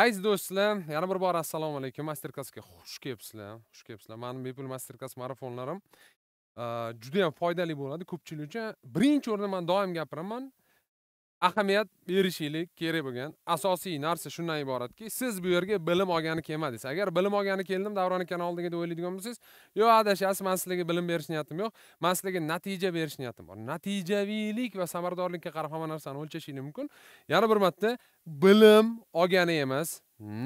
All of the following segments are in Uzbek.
aziz do'stlar yana bir bor assalomu alaykum master klassga xush kelibsizlar xush kelibsizlar mani bepul master klass marafonlarim ham foydali bo'ladi ko'pchilik uchun birinchi o'rinda man doim gapiraman ahamiyat berishingiz kerak bo'lgan asosiy narsa shundan iboratki siz bu yerga bilim olgani kelmadingiz agar bilim olgani keldim davron akani oldiga deb o'ylaydigan bo'lsangiz yo'q adashasiz man sizlarga bilim berish niyatim yo'q man sizlarga natija berish niyatim bor natijaviylik va samaradorlikka qarab hamma narsani o'lchashingiz mumkin yana bir marta bilim olgani emas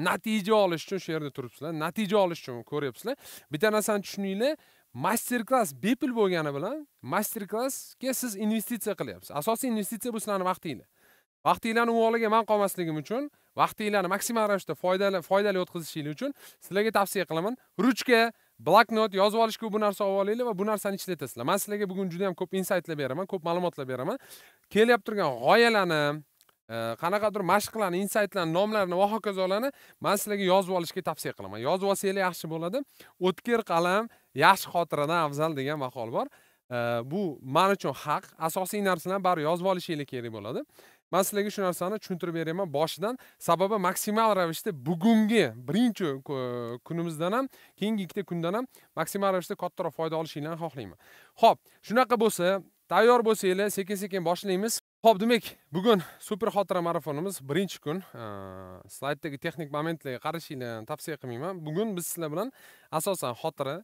natija olish uchun shu yerda turibsizlar natija olish uchun ko'ryapsizlar bitta narsani tushuninglar master klass bepul bo'lgani bilan master klassga siz investitsiya qilyapsiz asosiy investitsiya bu sizlarning vaqtingiz vaqtinglarni u man qolmasligim uchun vaqtinglarni maksimal ravishda foydali foydali o'tkazishingiz uchun sizlarga tavsiya qilaman ruchka bloknot yozib olishga bu narsa olib olinglar va bu narsani ishlatasizlar man sizlarga bugun juda yam ko'p insaytlar beraman ko'p ma'lumotlar beraman kelyapti turgan g'oyalarni e, qanaqadir mashqlarni insaytlarni nomlarini va hokazolarni man sizlarga yozib olishga tavsiya qilaman yozib olsanglar yaxshi bo'ladi o'tkir qalam yaxshi xotiradan afzal degan maqol bor bu man uchun haq asosiy narsalarni baribir yozib olishingiz kerak bo'ladi man sizlarga shu narsani tushuntirib beraman boshidan sababi maksimal ravishda bugungi birinchi kunimizdan ham keyingi ikkita kundan ham maksimal ravishda kattaroq foyda olishinglarni xohlayman ho'p shunaqa bo'lsa tayyor bo'lsanglar sekin sekin boshlaymiz ho'p demak bugun super xotira marafonimiz birinchi kun slayddagi texnik momentlarga qarashinglarni tavsiya qilmayman bugun biz sizlar bilan asosan xotira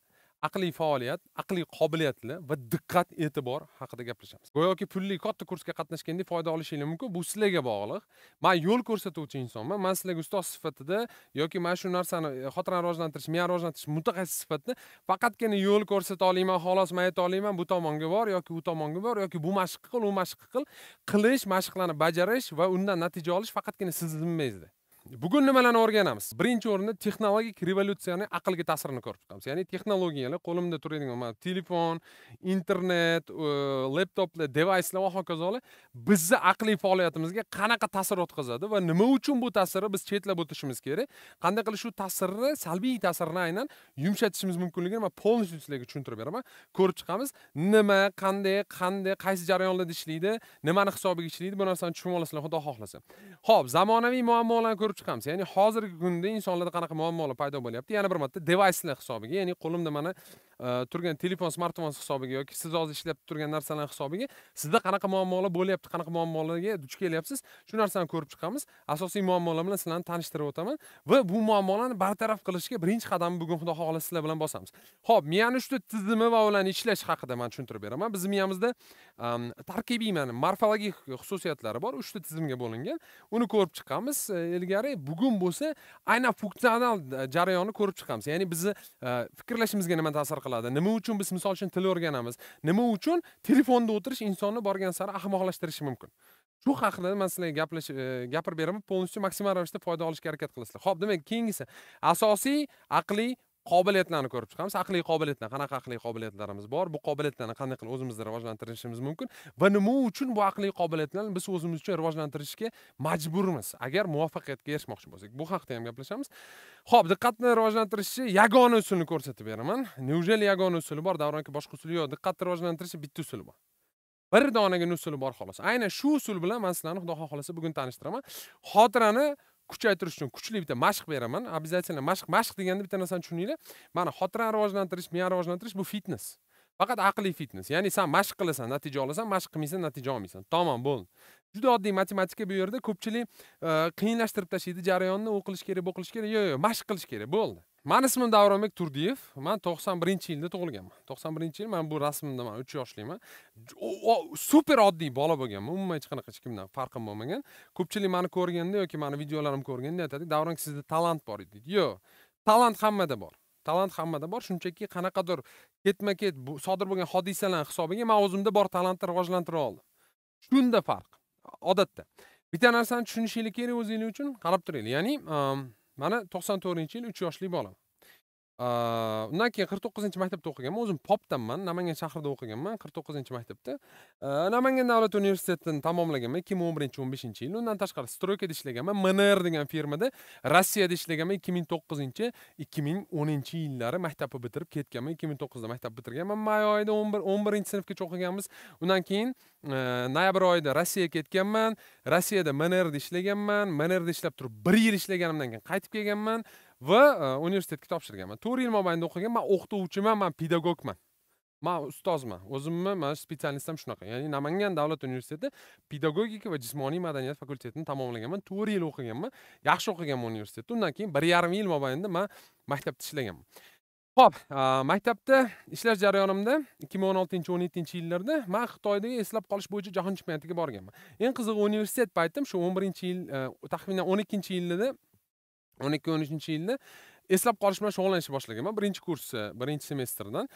aqliy faoliyat aqliy qobiliyatlar va diqqat e'tibor haqida gaplashamiz go'yoki pulli katta kursga qatnashgandek foyda olishinglar mumkin bu sizlarga bog'liq man yo'l ko'rsatuvchi insonman man sizlarga ustoz sifatida yoki mana shu narsani e, xotirani rivojlantirish miyani rivojlantirish mutaxassis sifatida faqatgina yo'l ko'rsata olaman xolos man ayta olaman bu tomonga bor yoki u tomonga bor yoki bu mashq qil u mashq qil qilish mashqlarni bajarish va undan natija olish faqatgina sizni zimmangizda bugun nimalarni o'rganamiz birinchi o'rinda texnologik revolyutsiyani aqlga ta'sirini ko'rib chiqamiz ya'ni texnologiyalar qo'limda turadigan mana telefon internet laptoplar devayslar va hokazolar bizni aqliy faoliyatimizga qanaqa ta'sir o'tkazadi va nima uchun bu ta'sirni biz chetlab o'tishimiz kerak qanday qilib shu ta'sirni salbiy ta'sirini aynan yumshatishimiz mumkinligini man полностью sizlarga tushuntirib beraman ko'rib chiqamiz nima qanday qanday qaysi jarayonlarda ishlaydi nimani hisobiga ishlaydi bu narsani tushunib olasizlar xudo xohlasa ho'p zamonaviy muammolarni ko'rib chiqamiz ya'ni hozirgi kunda insonlarda qanaqa muammolar paydo bo'lyapti yana bir marta devayslar hisobiga ya'ni qo'limda mana turgan telefon smartfon hisobiga yoki siz hozir ishlab turgan narsalarni hisobiga sizda qanaqa muammolar bo'lyapti qanaqa muammolarga duch kelyapsiz shu narsani ko'rib chiqamiz asosiy muammolar bilan sizlarni tanishtirib o'taman va bu muammolarni bartaraf qilishga birinchi qadamni bugun xudo xohlasa sizlar bilan bosamiz ho'p miyani uchta tizimi va ularni ishlash haqida man tushuntirib beraman bizni miyamizda tarkibiy mana morfologik xususiyatlari bor uchta tizimga bo'lingan uni ko'rib chiqamiz ilgari bugun bo'lsa aynan funksional jarayonni ko'rib chiqamiz ya'ni bizni fikrlashimizga nima ta'sir qiladi nima uchun biz misol uchun til o'rganamiz nima uchun telefonda o'tirish insonni borgan sari ahmoqlashtirishi mumkin shu haqida man sizlarga gaplash e, gapirib beraman полностью maksimal ravishda foyda olishga harakat qilasizlar ho'p demak keyingisi asosiy aqliy qobiliyatlarni ko'rib chiqamiz aqliy qobiliyatlar qanaqa aqliy qobiliyatlarimiz bor bu qobiliyatlarni qanday qilib o'zimizda rivojlantirishimiz mumkin va nima uchun bu aqliy qobiliyatlarni biz o'zimiz uchun rivojlantirishga majburmiz agar muvaffaqiyatga erishmoqchi bo'lsak bu haqida ham gaplashamiz ho'p diqqatni rivojlantirishni yagona usulni ko'rsatib beraman неужели yagona usuli bor aka boshqa usuli yo'q diqqatni rivojlantirishni bitta usuli bor bir donagina usuli bor xolos aynan shu usul bilan man sizlarni xudo xohlasa bugun tanishtiraman xotirani kuchaytirish uchun kuchli bitta mashq beraman обязательно mashq mashq deganda bitta narsani tushuninglar mana xotirani rivojlantirish miyani rivojlantirish bu fitnes faqat aqliy fitnes ya'ni san mashq qilasan natija olasan mashq qilmaysan natija olmaysan tamom bo'ldi juda oddiy matematika bu yerda ko'pchilik e, qiyinlashtirib tashlaydi jarayonni u qilish kerak bu qilish kerak yo'q yo'q mashq qilish kerak bo'ldi mani ismim davronbek turdiyev man to'qson birinchi yilda tug'ilganman to'qson birinchi yil man bu rasmimda man uch yoshliman super oddiy bola bo'lganman umuman hech qanaqa hech kimdan farqim bo'lmagan ko'pchilik mani ko'rganda yoki mani videolarimni ko'rganda aytadi davron sizda talant bor edi deydi yo'q talant hammada bor talant hammada bor shunchaki qanaqadir ketma ket sodir bo'lgan hodisalar hisobiga man o'zimda bor talantni rivojlantira oldim shunda farq odatda bitta narsani tushunishingiz kerak o'zingiz uchun qarab turinglar ya'ni ehm, mana to'qson to'rtinchi yil uch yoshli bola undan keyin qirq to'qqizinchi maktabda o'qiganman o'zim popdanman namangan shahrida o'qiganman qirq to'qqizinchi maktabda namangan davlat universitetini tamomlaganman ikki ming o'n birinchi o'n beshinchi yil undan tashqari stroykada ishlaganman mnr degan firmada rossiyada ishlaganman ikki ming to'qqizinchi ikki ming o'ninchi yillari maktabni bitirib ketganman ikki ming to'qqizda maktab bitirganman may oyida o'n bir o'n birinchi sinfgacha o'qiganmiz undan keyin noyabr oyida rossiyaga ketganman rossiyada mnrda ishlaganman mnrda ishlab turib bir yil ishlaganimdan keyin qaytib kelganman va e, universitetga topshirganman to'rt yil mobaynida o'qigan man o'qituvchiman man pedagogman man ustozman o'zimni man spetsialistim shunaqa ya'ni namangan davlat universiteti pedagogika va jismoniy madaniyat fakultetini tamomlaganman to'rt yil o'qiganman yaxshi o'qiganman universitetda undan keyin bir yarim yil mobaynida man maktabda ishlaganman ho'p e, maktabda ishlash jarayonimda ikki ming o'n oltinchi o'n yettinchi yillarda man xitoydagi eslab qolish bo'yicha jahon chempionatiga borganman eng qizig'i universitet paytim shu o'n birinchi yil e, taxminan o'n ikkinchi yilida o'n ikki o'n uchinchi yilda eslab qolish bilan shug'ullanishni boshlaganman birinchi kurs birinchi semestrdan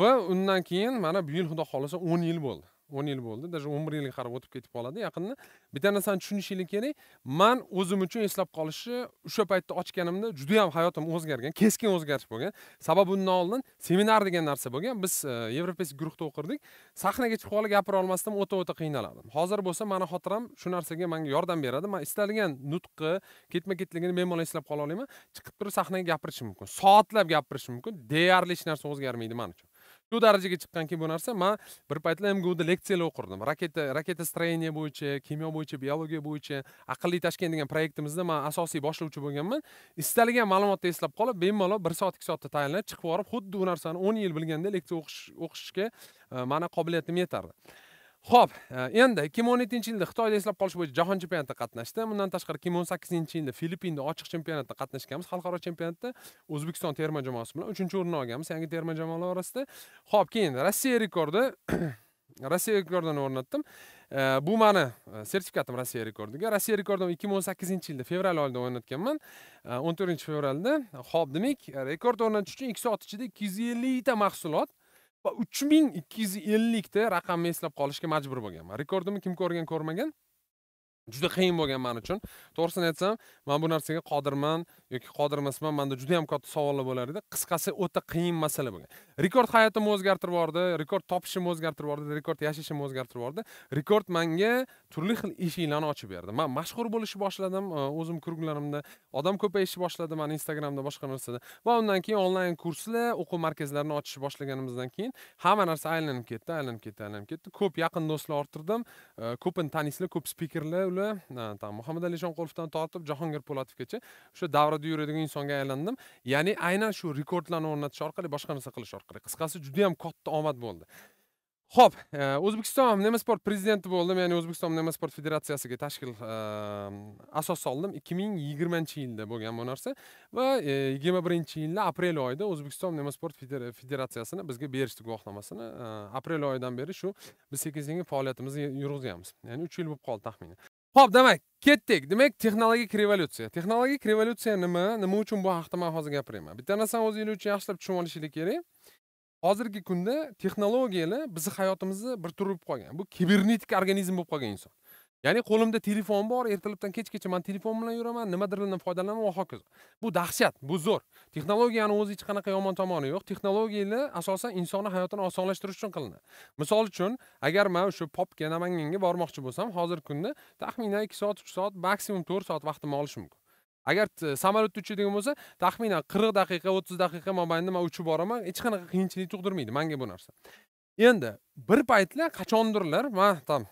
va undan keyin mana bu yil xudo xohlasa o'n yil bo'ldi o'n yil bo'ldi даже o'n bir yilga qarab o'tib ketib qoladi yaqinda bitta narsani tushunishinglik kerak man o'zim uchun eslab qolishni o'sha paytda ochganimda juda ham hayotim o'zgargan keskin o'zgarish bo'lgan sababi undan oldin seminar degan narsa bo'lgan biz e, yevropeyskiy guruhda o'qirdik sahnaga chiqib hali gapira olmasdan o'ta o'ta qiynalardim hozir bo'lsa mani xotiram shu narsaga manga yordam beradi man istalgan nutqni ketma ketligini bemalol eslab qola olaman chiqib turib sahnaga gapirishim mumkin soatlab gapirishim mumkin deyarli hech narsa o'zgarmaydi man uchun shu darajaga chiqqanki bu narsa man bir paytlar mguda leksiyalar o'qirdim raketa raketa строение bo'yicha kimyo bo'yicha biologiya bo'yicha aqlli toshkent degan proyektimizda man asosiy boshlovchi bo'lganman istalgan ma'lumotni eslab qolib bemalol bir soat ikki soatda tayinlab chiqib borib xuddi bu narsani o'n yil bilganda leksiya o'qishga e, mani qobiliyatim yetardi Xo'p, e, endi 2017-yilda Xitoyda eslab qolish bo'yicha jahon chempionatida qatnashdi Bundan tashqari 2018-yilda Filippinda ochiq chempionatda qatnashganmiz, xalqaro chempionatda O'zbekiston terma jamoasi bilan 3-o'rinni olganmiz yangi terma jamoalar orasida. Xo'p, keyin Rossiya rekordi Rossiya rekordini o'rnatdim. E, bu meni e, sertifikatim Rossiya rekordiga. Rossiya rekordini 2018-yilda fevral oyida o'rnatganman. 14-fevralda. Xo'p, demak, rekord o'rnatish uchun 2 soat ichida 250 ta mahsulot va uch ming ikki yuz ellikta raqamni eslab qolishga majbur bo'lganman rekordimni kim ko'rgan ko'rmagan juda qiyin bo'lgan man uchun to'g'risini aytsam man bu narsaga qodirman yoki qodir emasman manda juda yam katta savollar bo'lar edi qisqasi o'ta qiyin masala bo'lgan rekord hayotimni o'zgartirib yubordi rekord topishimni o'zgartirib yubordi rekord yashashimni o'zgartirib yubordi rekord manga turli xil eshiklarni ochib berdi man mashhur bo'lishni boshladim e, o'zimni kruglarimda odam ko'payishni boshladi mana instagramda boshqa narsada va undan keyin onlayn kurslar o'quv markazlarini ochishni boshlaganimizdan keyin hamma narsa aylanib ketdi aylanib ketdi aylanib ketdi ko'p yaqin do'stlar orttirdim e, ko'pini taniysizlar ko'p spikerlar po'latqulov muhammad alishamqulovdan tortib jahongir po'latovgacha o'sha davrada yuradigan insonga aylandim ya'ni aynan shu rekordlarni o'rnatish orqali boshqa narsa qilish orqali qisqasi juda yam katta omad bo'ldi ho'p e, o'zbekiston sport prezidenti bo'ldim ya'ni o'zbekiston sport federatsiyasiga tashkil e, asos soldim ikki ming yigirmanchi yilda bo'lgan bu narsa va e, yigirma birinchi yilda aprel oyida o'zbekiston sport federatsiyasini bizga berishdi guvohnomasini aprel oyidan beri shu biz sekin sekin faoliyatimizni yurg'izyapmiz ya'ni uch yil bo'lib qoldi taxminan ho'p demak ketdik demak texnologik revolyutsiya texnologik revolyutsiya nima nima uchun bu haqida man hozir gapirayman bitta narsani o'zinglar uchun yaxshilab tushunib olishinglar kerak hozirgi kunda texnologiyalar bizni hayotimizni bir turi bo'lib qolgan bu kibernetik organizm bo'lib qolgan inson Ya'ni qo'limda telefon bor, ertalabdan kechgacha men telefon bilan yuraman, nimadirlardan foydalanaman va hokazo. Bu dahshat, bu zo'r. Texnologiyani o'zi hech qanaqa yomon tomoni yo'q. Texnologiyalar asosan insonning hayotini osonlashtirish uchun qilinadi. Misol uchun, agar men o'sha popga Namanganga bormoqchi bo'lsam, hozirgi kunda taxminan 2 soat, 3 soat, maksimum 4 soat vaqtim olishim mumkin. agar e, samolyotda uchadigan bo'lsa taxminan qirq daqiqa o'ttiz daqiqa mobaynida man uchib boraman hech qanaqa qiyinchilik tug'dirmaydi manga bu narsa endi bir paytlar qachondirlar man там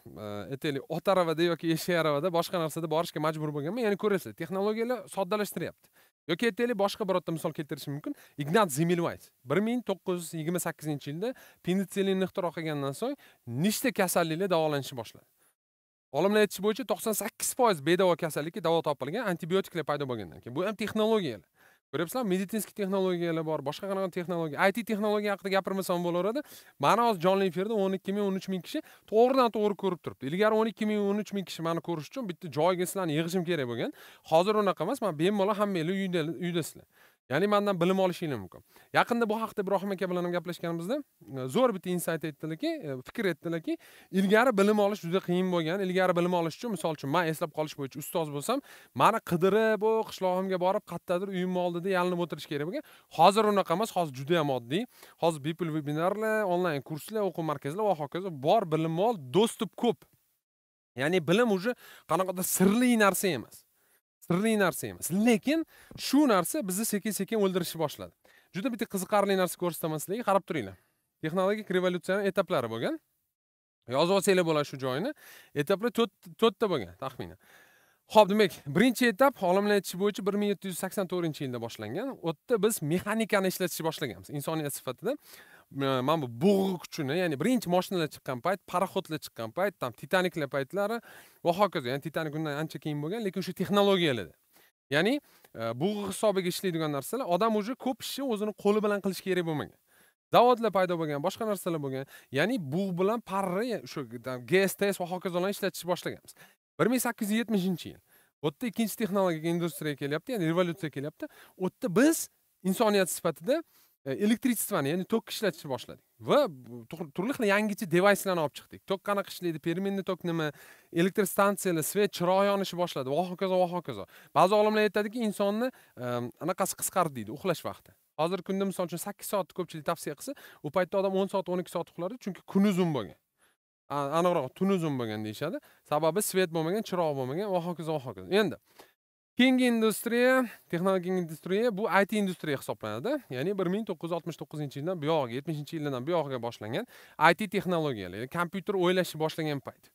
aytaylik ot aravada yoki eshak aravada boshqa narsada borishga majbur bo'lganman ya'ni ko'rasiz texnologiyalar soddalashtiryapti yoki aytaylik boshqa birorta misol keltirishim mumkin ignat zemilvayt bir ming to'qqiz yuz yigirma sakkizinchi yilda penitsillinni ixtiro qilgandan so'ng nechta kasalliklar davolanishni boshladi olimlar aytishi bo'yicha to'qson sakkiz foiz bedavo kasallikka davo topilgan antibiotiklar paydo bo'lgandan keyin bu ham texnologiyalar ko'ryapsizlarmi meditsinskiy texnologiyalar bor boshqa qanaqa texnologiya it texnologiya haqida gapirmasam bo'laveradi mani hozir jonli efirda o'n ikki ming o'n uch ming kishi to'g'ridan to'g'ri ko'rib turibdi ilgari o'n ikki ming o'n uch ming kishi mani ko'rish uchun bitta joyga sizlarni yig'ishim kerak bo'lgan hozir unaqa emas man bemalol hammanglar uyda uydasizlar ya'ni mandan bilim olishinglar mumkin yaqinda bu haqida ibrohim aka bilan ham gaplashganimizda e, zo'r bitta insayt aytdilarki e, fikr aytdilarki ilgari bilim olish juda qiyin bo'lgan ilgari bilim olish uchun misol uchun man eslab qolish bo'yicha ustoz bo'lsam mani qidirib u qishlog'imga borib qayerdadir uyimni oldida yalinib o'tirish kerak bo'lgan hozir unaqa emas hozir juda yam oddiy hozir bepul vebinarlar onlayn kurslar o'quv markazlar va hokazo bor bilim ol доступ ko'p ya'ni bilim уже qanaqadir sirli narsa emas sirli narsa emas lekin shu narsa bizni sekin sekin o'ldirishni boshladi juda bitta qiziqarli narsa ko'rsataman sizlarga qarab turinglar texnologik revolyutsiyani etaplari bo'lgan yozib olsanglar bo'ladi shu joyini etaplar to'rtta bo'lgan taxminan ho'p demak birinchi etap olimlar aytishi bo'yicha bir ming yetti yuz sakson to'rtinchi yilda boshlangan u yerda biz mexanikani ishlatishni boshlaganmiz insoniyat sifatida mana bu bug'u uchuni ya'ni birinchi moshinalar chiqqan payt paroxodlar chiqqan payt там titaniklar paytlari va hokazo ya'ni titanik undan ancha keyin bo'lgan lekin o'sha texnologiyalarda ya'ni bug'u hisobiga ishlaydigan narsalar odam уже ko'p ishni o'zini qo'li bilan qilish kerak bo'lmagan zavodlar paydo bo'lgan boshqa narsalar bo'lgan ya'ni bug' bilan parra o'sha gsts va hokazolarni ishlatishni boshlaganmiz bir ming sakkiz yuz yetmishinchi yil bu yerda ikkinchi texnologik industriya kelyapti ya'ni revolyutsiya kelyapti u yerda biz insoniyat sifatida E, elektritstvani ya'ni tok ishlatishni boshladik va turli xil yangicha devayslarni olib chiqdik tok qanaqa ishlaydi переменный tok nima elektr stansiyalar svet chiroq yonishni boshladi va hokazo va hokazo ba'zi olimlar aytadiki insonni anaqasi qisqardi deydi uxlash vaqti hozirgi kunda misol uchun sakkiz soatni ko'pchilik tavsiya qilsa u paytda odam o'n soat o'n ikki soat uxlardi chunki kun uzun bo'lgan aniqrog'i tun uzun bo'lgan deyishadi sababi svet bo'lmagan chiroq bo'lmagan va hokazo va hokazo endi keyingi industriya texnologik industriya bu it industriya hisoblanadi ya'ni bir ming to'qqiz yuz oltmish to'qqizinchi yildan buyog'iga yetmishinchi yillardan buyog'iga boshlangan it texnologiyalari kompyuter o'ylashni boshlagan payt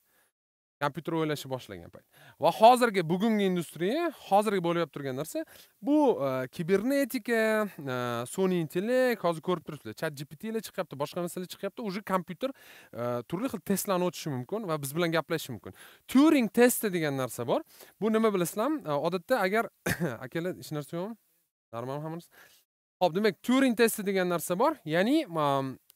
kompyuter o'ylashni boshlagan payt va hozirgi bugungi industriya hozirgi bo'lib turgan narsa bu e, kibernetika e, sun'iy intellekt hozir ko'rib turibsizlar chat gptlar chiqyapti boshqa narsalar chiqyapti уже kompyuter e, turli xil testlarni o'tishi mumkin va biz bilan gaplashishi mumkin turing testi degan narsa bor bu nima bilasizlarmi odatda agar akalar hech narsa yo'qmi normal hamma ho'p demak turing testi degan narsa bor ya'ni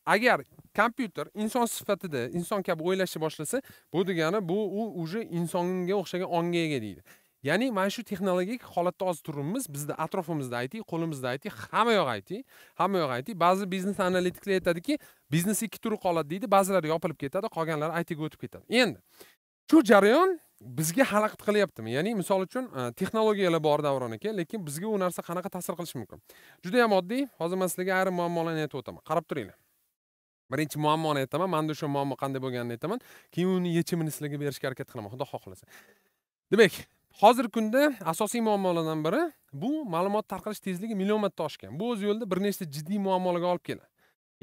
agar kompyuter inson sifatida inson kabi o'ylashni boshlasa bu degani bu u уже insonga o'xshagan ongga ega deydi ya'ni mana shu texnologik holatda hozir turibmiz bizni atrofimizda ayting qo'limizda ayting hamma yoq ayting hamma yoq ayting ba'zi biznes analitiklar aytadiki biznes ikki turi qoladi deydi ba'zilari yopilib ketadi qolganlari itga o'tib ketadi endi shu jarayon bizga xalaqit qilyaptimi ya'ni misol uchun e, texnologiyalar bor davron aka lekin bizga u narsa qanaqa ta'sir qilishi mumkin juda yam oddiy hozir man sizlarga ayrim muammolarni aytib o'taman qarab turinglar birinchi muammoni aytaman manda o'sha muammo qanday bo'lganini aytaman keyin uni yechimini sizlarga berishga harakat qilaman xudo xohlasa demak hozirgi kunda asosiy muammolardan biri bu ma'lumot tarqalish tezligi million marta oshgan bu o'z yo'lida bir nechta jiddiy muammolarga olib keladi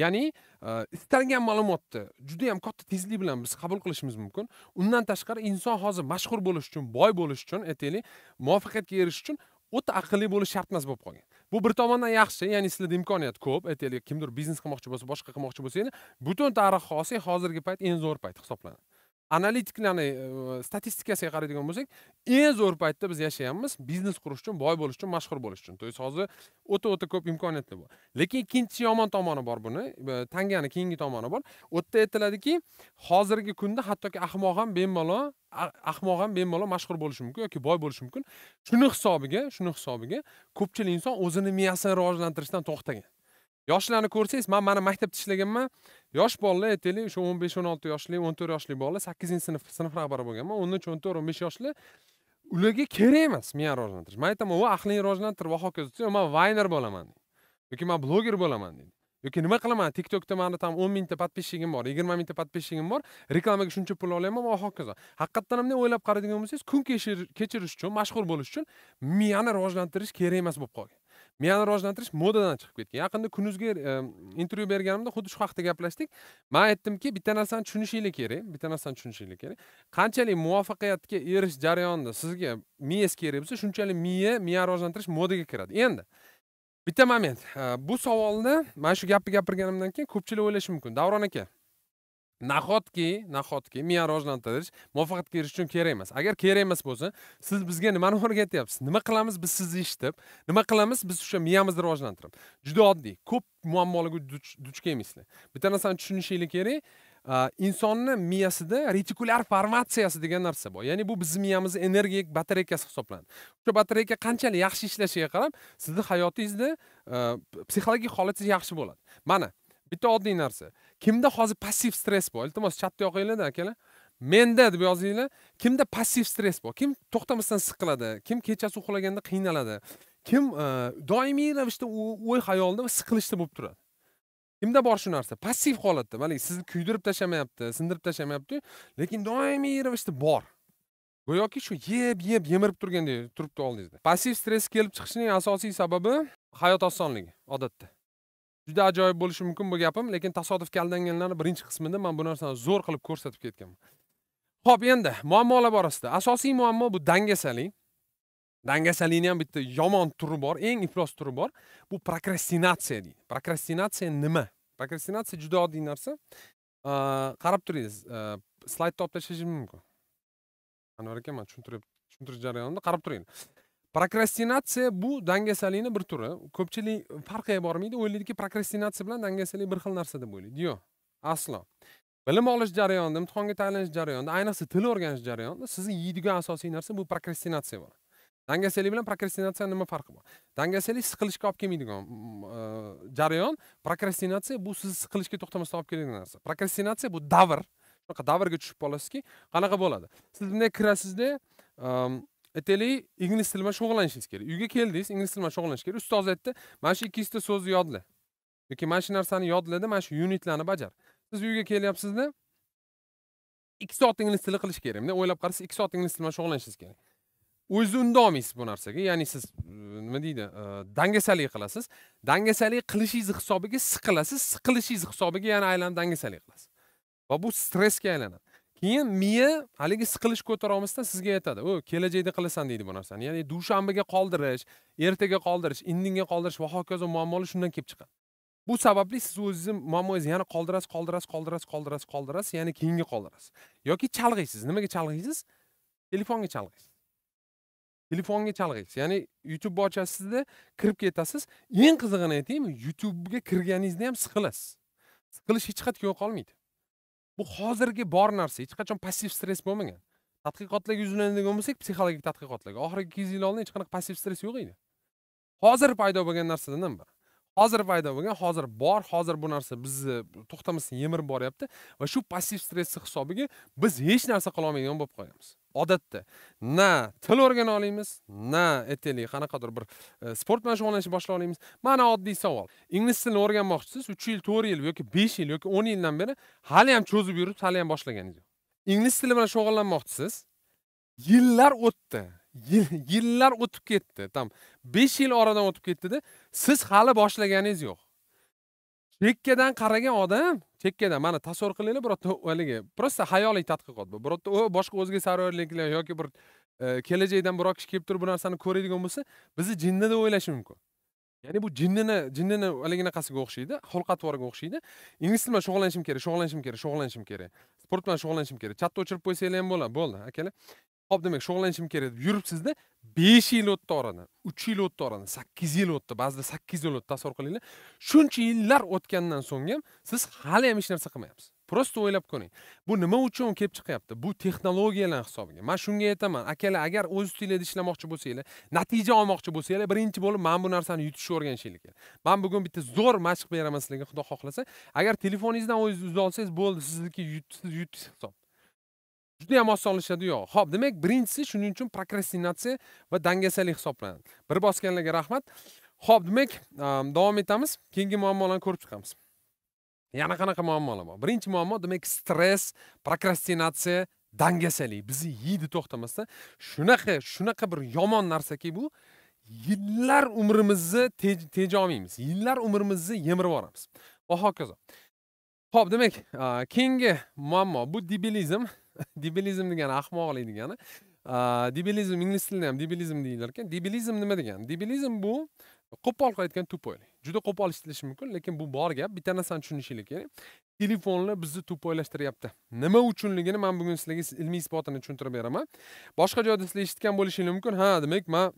ya'ni e, istalgan ma'lumotni juda yam katta tezlik bilan biz qabul qilishimiz mumkin undan tashqari inson hozir mashhur bo'lish uchun boy bo'lish uchun aytaylik muvaffaqiyatga erishish uchun o'ta aqlli bo'lish shart emas bo'lib qolgan bu bir tomondan yaxshi ya'ni sizlarda imkoniyat ko'p aytaylik kimdir biznes qilmoqchi bo'lsa boshqa qilmoqchi bo'lsangiz butun tarix hosil hozirgi payt eng zo'r payt hisoblanadi analitiklarni statistikasiga qaraydigan bo'lsak eng zo'r paytda biz yashayapmiz biznes qurish uchun boy bo'lish uchun mashhur bo'lish uchun то есть hozir o'ta o'ta ko'p imkoniyatlar bor lekin ikkinchi yomon tomoni bor buni tangani keyingi tomoni bor u yerda aytiladiki hozirgi kunda hattoki ahmoq ham bemalol ahmoq ham bemalol mashhur bo'lishi mumkin yoki boy bo'lishi mumkin shuni hisobiga shuni hisobiga ko'pchilik inson o'zini miyasini rivojlantirishdan to'xtagan yoshlarni ko'rsangiz man mana maktabda ishlaganman yosh bolalar aytaylik o'sha o'n besh o'n olti yoshli o'n to'rt yoshli bolalar sakkizinchi sinf sinf rahbari bo'lganman o'n uch o'n to'rt o'n besh yoshli ularga kerak emas miyani rivojlantirish man aytaman voy aqlingni rivojlantir va hokazo desa man vayner bo'laman deydi yoki man bloger bo'laman deydi yoki nima qilaman tiktokda mani там o'n mingta подписчигim bor yigirma mingta подписчигim bor reklamaga shuncha pul olyapman va hokazo haqiqatdan ham o'ylab qaraydigan bo'lsangiz kun kechirish uchun mashhur bo'lish uchun miyani rivojlantirish kerak emas bo'lib qolgan miyani rivojlantirish modadan chiqib ketgan yaqinda kunuzga intervyu berganimda xuddi shu haqida gaplashdik man aytdimki bitta narsani tushunishinglar kerak bitta narsani tushunishinglar kerak qanchalik muvaffaqiyatga erishish jarayonida sizga miyangiz kerak bo'lsa shunchalik miya miyani rivojlantirish modaga kiradi endi bitta moment bu savolni mana shu gapni gapirganimdan keyin ko'pchilik o'ylashi mumkin davron aka nahotki nahotki miya rivojlantirish muvaffaqiyatga erishish uchun kerak emas agar kerak emas bo'lsa siz bizga nimani o'rgatyapsiz nima qilamiz biz sizni eshitib nima qilamiz biz o'sha miyamizni rivojlantirib juda oddiy ko'p muammolarga duch kelmaysizlar bitta narsani tushunishinglar kerak insonni miyasida retikulyar formatsiyasi degan narsa bor ya'ni bu bizni miyamizni energiya batareykasi hisoblanadi o'sha batareyka qanchalik yaxshi ishlashiga qarab sizni hayotingizda psixologik holatingiz yaxshi bo'ladi mana bitta oddiy narsa kimda hozir passiv stress bor iltimos chatni yoqinglarda akalar menda deb yozinglar kimda passiv stress bor kim to'xtamasdan siqiladi kim kechasi uxlaganda qiynaladi kim e, doimiy ravishda o'y xayolda siqilishda bo'lib turadi kimda bor shu narsa passiv holatda mana sizni kuydirib tashlamayapti sindirib tashlamayaptiyu lekin doimiy ravishda bor go'yoki shu yeb yeb yemirib turgandek turibdi oldingizda passiv stress kelib chiqishining asosiy sababi hayot osonligi odatda juda ajoyib bo'lishi mumkin bu gapim lekin tasodifga aldanganlarni birinchi qismida man bu narsani zo'r qilib ko'rsatib ketganman ho'p endi muammolar borasida asosiy muammo bu dangasalik dangasalikni ham bitta yomon turi bor eng iflos turi bor bu prokrastinatsiya deydi prokrastinatsiya nima prokrastinatsiya juda oddiy narsa qarab turingiz slaydni olib tashlashim mumkin anvar aka man tushuntirib tushuntirish jarayonida qarab turing prokrastinatsiya bu dangasalikni bir turi ko'pchilik farqiga bormaydi o'ylaydiki prokrastinatsiya bilan dangasalik bir xil narsa deb o'ylaydi yo'q aslo bilim olish jarayonida imtihonga tayyorlanish jarayonida ayniqsa til o'rganish jarayonida sizni yeydigan asosiy narsa bu prokrastinatsiya bo'ladi dangasalik bilan prokrastinatsiya nima farqi bor dangasalik siqilishga olib kelmaydigan e, jarayon prokrastinatsiya bu sizni siqilishga to'xtamasdan olib keladigan narsa prokrastinatsiya bu davr shunaqa davrga tushib qolasizki qanaqa bo'ladi siz bunday kirasizda aytaylik ingliz tili bilan shug'ullanishingiz kerak uyga keldingiz ingliz tili bilan shug'ullanish kerak ustoz aytdi mana shu ta so'zni yodla yoki mana shu narsani yodlada mana shu unitlarni bajar siz uyga kelyapsizda ikki soat ingliz tili qilish kerakmi? o'ylab qarasangiz ikki soat ingliz tili bilan shug'ullanishingiz kerak O'zingiz unda olmaysiz bu narsaga ya'ni siz nima deydi dangasalik qilasiz dangasalik qilishingiz hisobiga siqilasiz siqilishingiz hisobiga yana aylanib dangasalik qilasiz va bu stressga aylanadi keyin miya haligi siqilish ko'tara olmasdan sizga aytadi u kelajakda qilasan deydi bu narsani ya'ni dushanbaga qoldirish ertaga qoldirish indinga qoldirish va hokazo muammolar shundan kelib chiqadi bu sababli siz o'zingizni muammongizni yana qoldirasiz qoldirasiz qoldirasiz qoldirasiz qoldirasiz yana keyinga qoldirasiz yoki chalg'iysiz nimaga chalg'iysiz telefonga chalg'iysiz telefonga chalg'iysiz ya'ni youtube ochasizda kirib ketasiz eng qizig'ini aytaymi youtubega kirganingizda ham siqilasiz siqilish hech qayerga yo'qolmaydi bu hozirgi bor narsa hech qachon passiv stress bo'lmagan tadqiqotlarga yuzlanadigan bo'lsak psixologik tadqiqotlarga oxirgi ikki yuz yil oldin hech qanaqa passiv stress yo'q edi hozir paydo bo'lgan narsadan ham hozir paydo bo'lgan hozir bor hozir bu narsa bizni to'xtamasdan yemirib boryapti va shu passiv stressni hisobiga biz hech narsa qilolmaydigan bo'lib qolganmiz odatda na til o'rgana olamiz na aytaylik qanaqadir bir e, sport bilan shug'ullanishni boshlay olamiz mana oddiy savol ingliz tilini o'rganmoqchisiz uch yil to'rt yil yoki besh yil yoki o'n yildan beri hali ham cho'zib yuribsiz hali ham boshlaganingiz yo'q ingliz tili bilan shug'ullanmoqchisiz yillar o'tdi yillar o'tib ketdi там besh yil oradan o'tib ketdida siz hali boshlaganingiz yo'q chekkadan qaragan odam chekkadan mana tasavvur qilinglar birorta haligi просто xayoliy tadqiqot bu birorta boshqa o'zga sarorliklar yoki bir e, kelajakdan biror kishi kelib turib bu narsani ko'radigan bo'lsa bizni jinni deb o'ylashi mumkin ya'ni bu jinnini jinnini haligingaqasiga o'xshaydi xulq tvorga o'xshaydi ingliz tili bilan shug'ullanishim kerak shug'ullanishim kerak shug'ullanishim kerak sport bilan shug'ullanishim kerak chatni o'chirib qo'ysanglar ham bo'ladi bo'ldi akalar hop demak shug'ullanishim kerak deb yuribsizda besh yil o'tdi oradan uch yil o'tdi oradan sakkiz yil o'tdi ba'zida sakkiz yil o'tdi tasavvur qilinglar shuncha yillar o'tgandan so'ng ham siz hali ham hech narsa qilmayapsiz просто o'ylab ko'ring bu nima uchun kelib chiqyapti bu texnologiyalar hisobiga man shunga aytaman akalar agar o'z ustinglarda ishlamoqchi bo'lsanglar natija olmoqchi bo'lsanglar birinchi bo'lib mana bu narsani yutishni o'rganishinglar kerak man bugun bitta zo'r mashq beraman sizlarga xudo xohlasa agar telefoningizdan o'zingiz uzib olsangiz bo'ldi sizniki yutdingiz hisob juda ham yo'q ho'p demak birinchisi shuning uchun prokrastinatsiya va dangasalik hisoblanadi bir bosganlarga rahmat ho'p demak davom etamiz keyingi muammolarni ko'rib chiqamiz yana qanaqa muammolar bor birinchi muammo demak stress prokrastinatsiya dangasalik bizni yeydi to'xtamasdan shunaqa shunaqa bir yomon narsaki bu yillar umrimizni teja olmaymiz yillar umrimizni yemirib yuboramiz va hokazo ho'p demak keyingi muammo bu debilizm debilizm degani ahmoqlik degani debilizm ingliz tilida ham debilizm deyilar ekan debilizm nima degani debilizm bu qo'pol qilib aytganda tupoylik juda qo'pol eshitilishi mumkin lekin bu bor gap bitta narsani tushunishingiz kerak telefonlar bizni tupoylashtiryapti nima uchunligini man bugun sizlarga ilmiy isbotini tushuntirib beraman boshqa joyda sizlar eshitgan bo'lishingiz mumkin ha demak man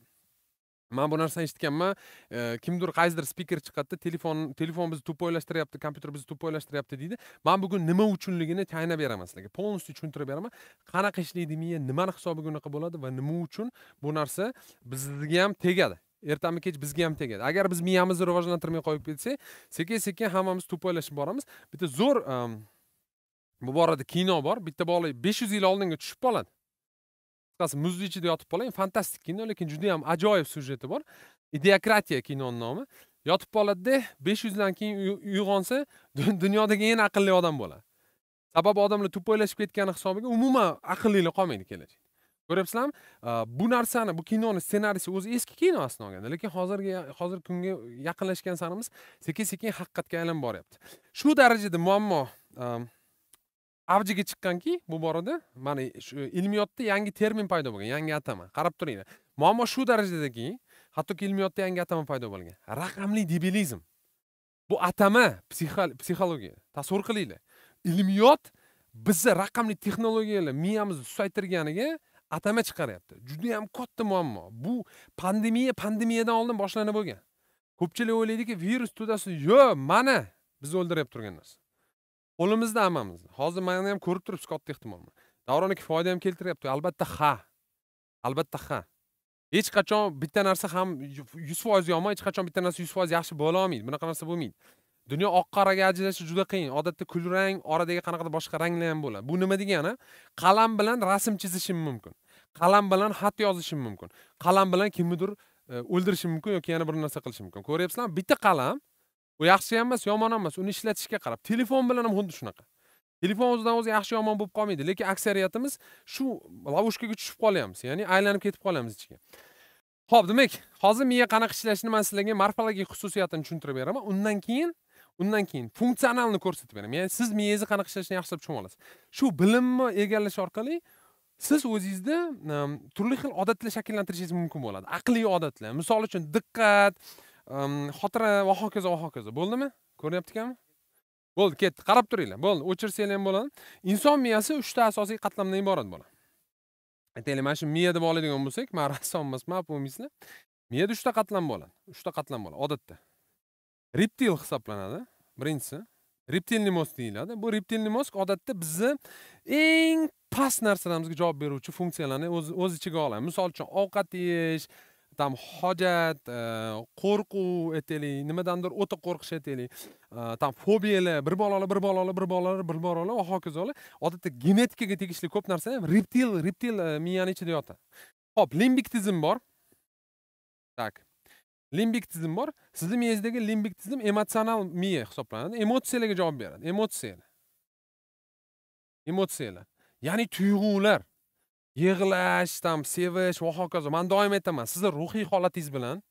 man bu narsani eshitganman kimdir qaysidir spiker chiqadida telefon telefon bizni tupoylashtiryapti kompyuter bizni tupoylashtiryapti deydi man bugun nima uchunligini chaynab beraman sizlarga полностью tushuntirib beraman qanaqa ishlaydi miya nimani hisobiga unaqa bo'ladi va nima uchun bu narsa bizga ham tegadi ertami kech bizga ham tegadi agar biz miyamizni rivojlantirmay qo'yib ketsak sekin sekin hammamiz tupoylashib boramiz bitta zo'r bu borada kino bor bitta bola besh yuz yil oldinga tushib qoladi qisqasi muzni ichida yotib qoling fantastik kino lekin juda yam ajoyib syujeti bor ideokratiya kinoni nomi yotib qoladida besh yuzdan keyin uyg'onsa dunyodagi eng aqlli odam bo'ladi sababi odamlar tupoylashib ketgani hisobiga umuman aqllilar qolmaydi kelajakda ko'ryapsizlarmi bu narsani bu kinoni ssenariysi o'zi eski kino aslini olganda lekin hozirgi hozirgi kunga yaqinlashgan sanimiz sekin sekin haqiqatga aylanib boryapti shu darajada muammo avjiga chiqqanki bu borada mana shu ilmiyotda yangi termin paydo bo'lgan yangi atama qarab turinglar muammo shu darajadaki hattoki ilmiyotda yangi atama paydo bo'lgan raqamli debilizm bu atama psixologiya tasavvur qilinglar ilmiyot bizni raqamli texnologiyalar miyamizni susaytirganiga atama chiqaryapti juda yam katta muammo bu pandemiya pandemiyadan oldin boshlanib bo'lgan ko'pchilik o'ylaydiki virus to'dasi yo'q mana bizni o'ldirib turgan narsa qo'limizda hammamizni hozir mani ham ko'rib turibsiz katta ehtimol davron aka foyda ham keltiryapti albatta ha albatta ha hech qachon bitta narsa ham yuz foiz yomon hech qachon bitta narsa yuz foiz yaxshi bo'la olmaydi bunaqa narsa bo'lmaydi dunyo oq qoraga ajratish juda qiyin odatda kulrang oradagi qanaqadir boshqa ranglar ham bo'ladi bu nima degani qalam bilan rasm chizishim mumkin qalam bilan xat yozishim mumkin qalam bilan kimnidir e, o'ldirishim mumkin yoki yana bir narsa qilishim mumkin ko'ryapsizlarmi bitta qalam bu yaxshi ham emas yomon ham emas uni ishlatishga qarab telefon bilan ham xuddi shunaqa telefon o'zidan o'zi yaxshi yomon bo'lib qolmaydi lekin aksariyatimiz shu lavushkaga tushib qolyapmiz ya'ni aylanib ketib qolamiz ichiga ho'p demak hozir miya qanaqa ishlashini man sizlarga morfologik xususiyatini tushuntirib beraman undan keyin undan keyin funksionalni ko'rsatib beraman ya'ni siz miyangizni qanaqa ishlashini yaxshilab tushunib olasiz shu bilimni egallash orqali siz o'zingizni ehm, turli xil odatlar shakllantirishingiz mumkin bo'ladi aqliy odatlar misol uchun diqqat xotira va hokazo va hokazo bo'ldimi ko'rinyapti bo'ldi ketdi qarab turinglar bo'ldi o'chirsanglar ham bo'ladi inson miyasi uchta asosiy qatlamdan iborat bo'ladi aytaylik mana shu miya deb oladigan bo'lsak man rassom emasman pomiysizlar miyada uchta qatlam bo'ladi uchta qatlam bo'ladi odatda reptil hisoblanadi birinchisi reptilniy mozg deyiladi bu reptilniy mozg odatda bizni eng past narsalarimizga javob beruvchi funksiyalarni o'z ichiga oladi misol uchun ovqat yeyish там hojat qo'rquv aytaylik nimadandir o'ta qo'rqish aytaylik э, там fobiyalar bir balolar bir balolar bir balolar bir balolar va hokazolar odatda genetikaga tegishli ko'p narsa reptil reptil miyani ichida yotadi ho'p limbik tizim bor так limbik tizim bor sizni miyangizdagi limbik tizim emotsional miya hisoblanadi emotsiyalarga javob beradi emotsiyalar emotsiyalar ya'ni tuyg'ular yig'lash там sevish va hokazo man doim aytaman sizni ruhiy holatingiz bilan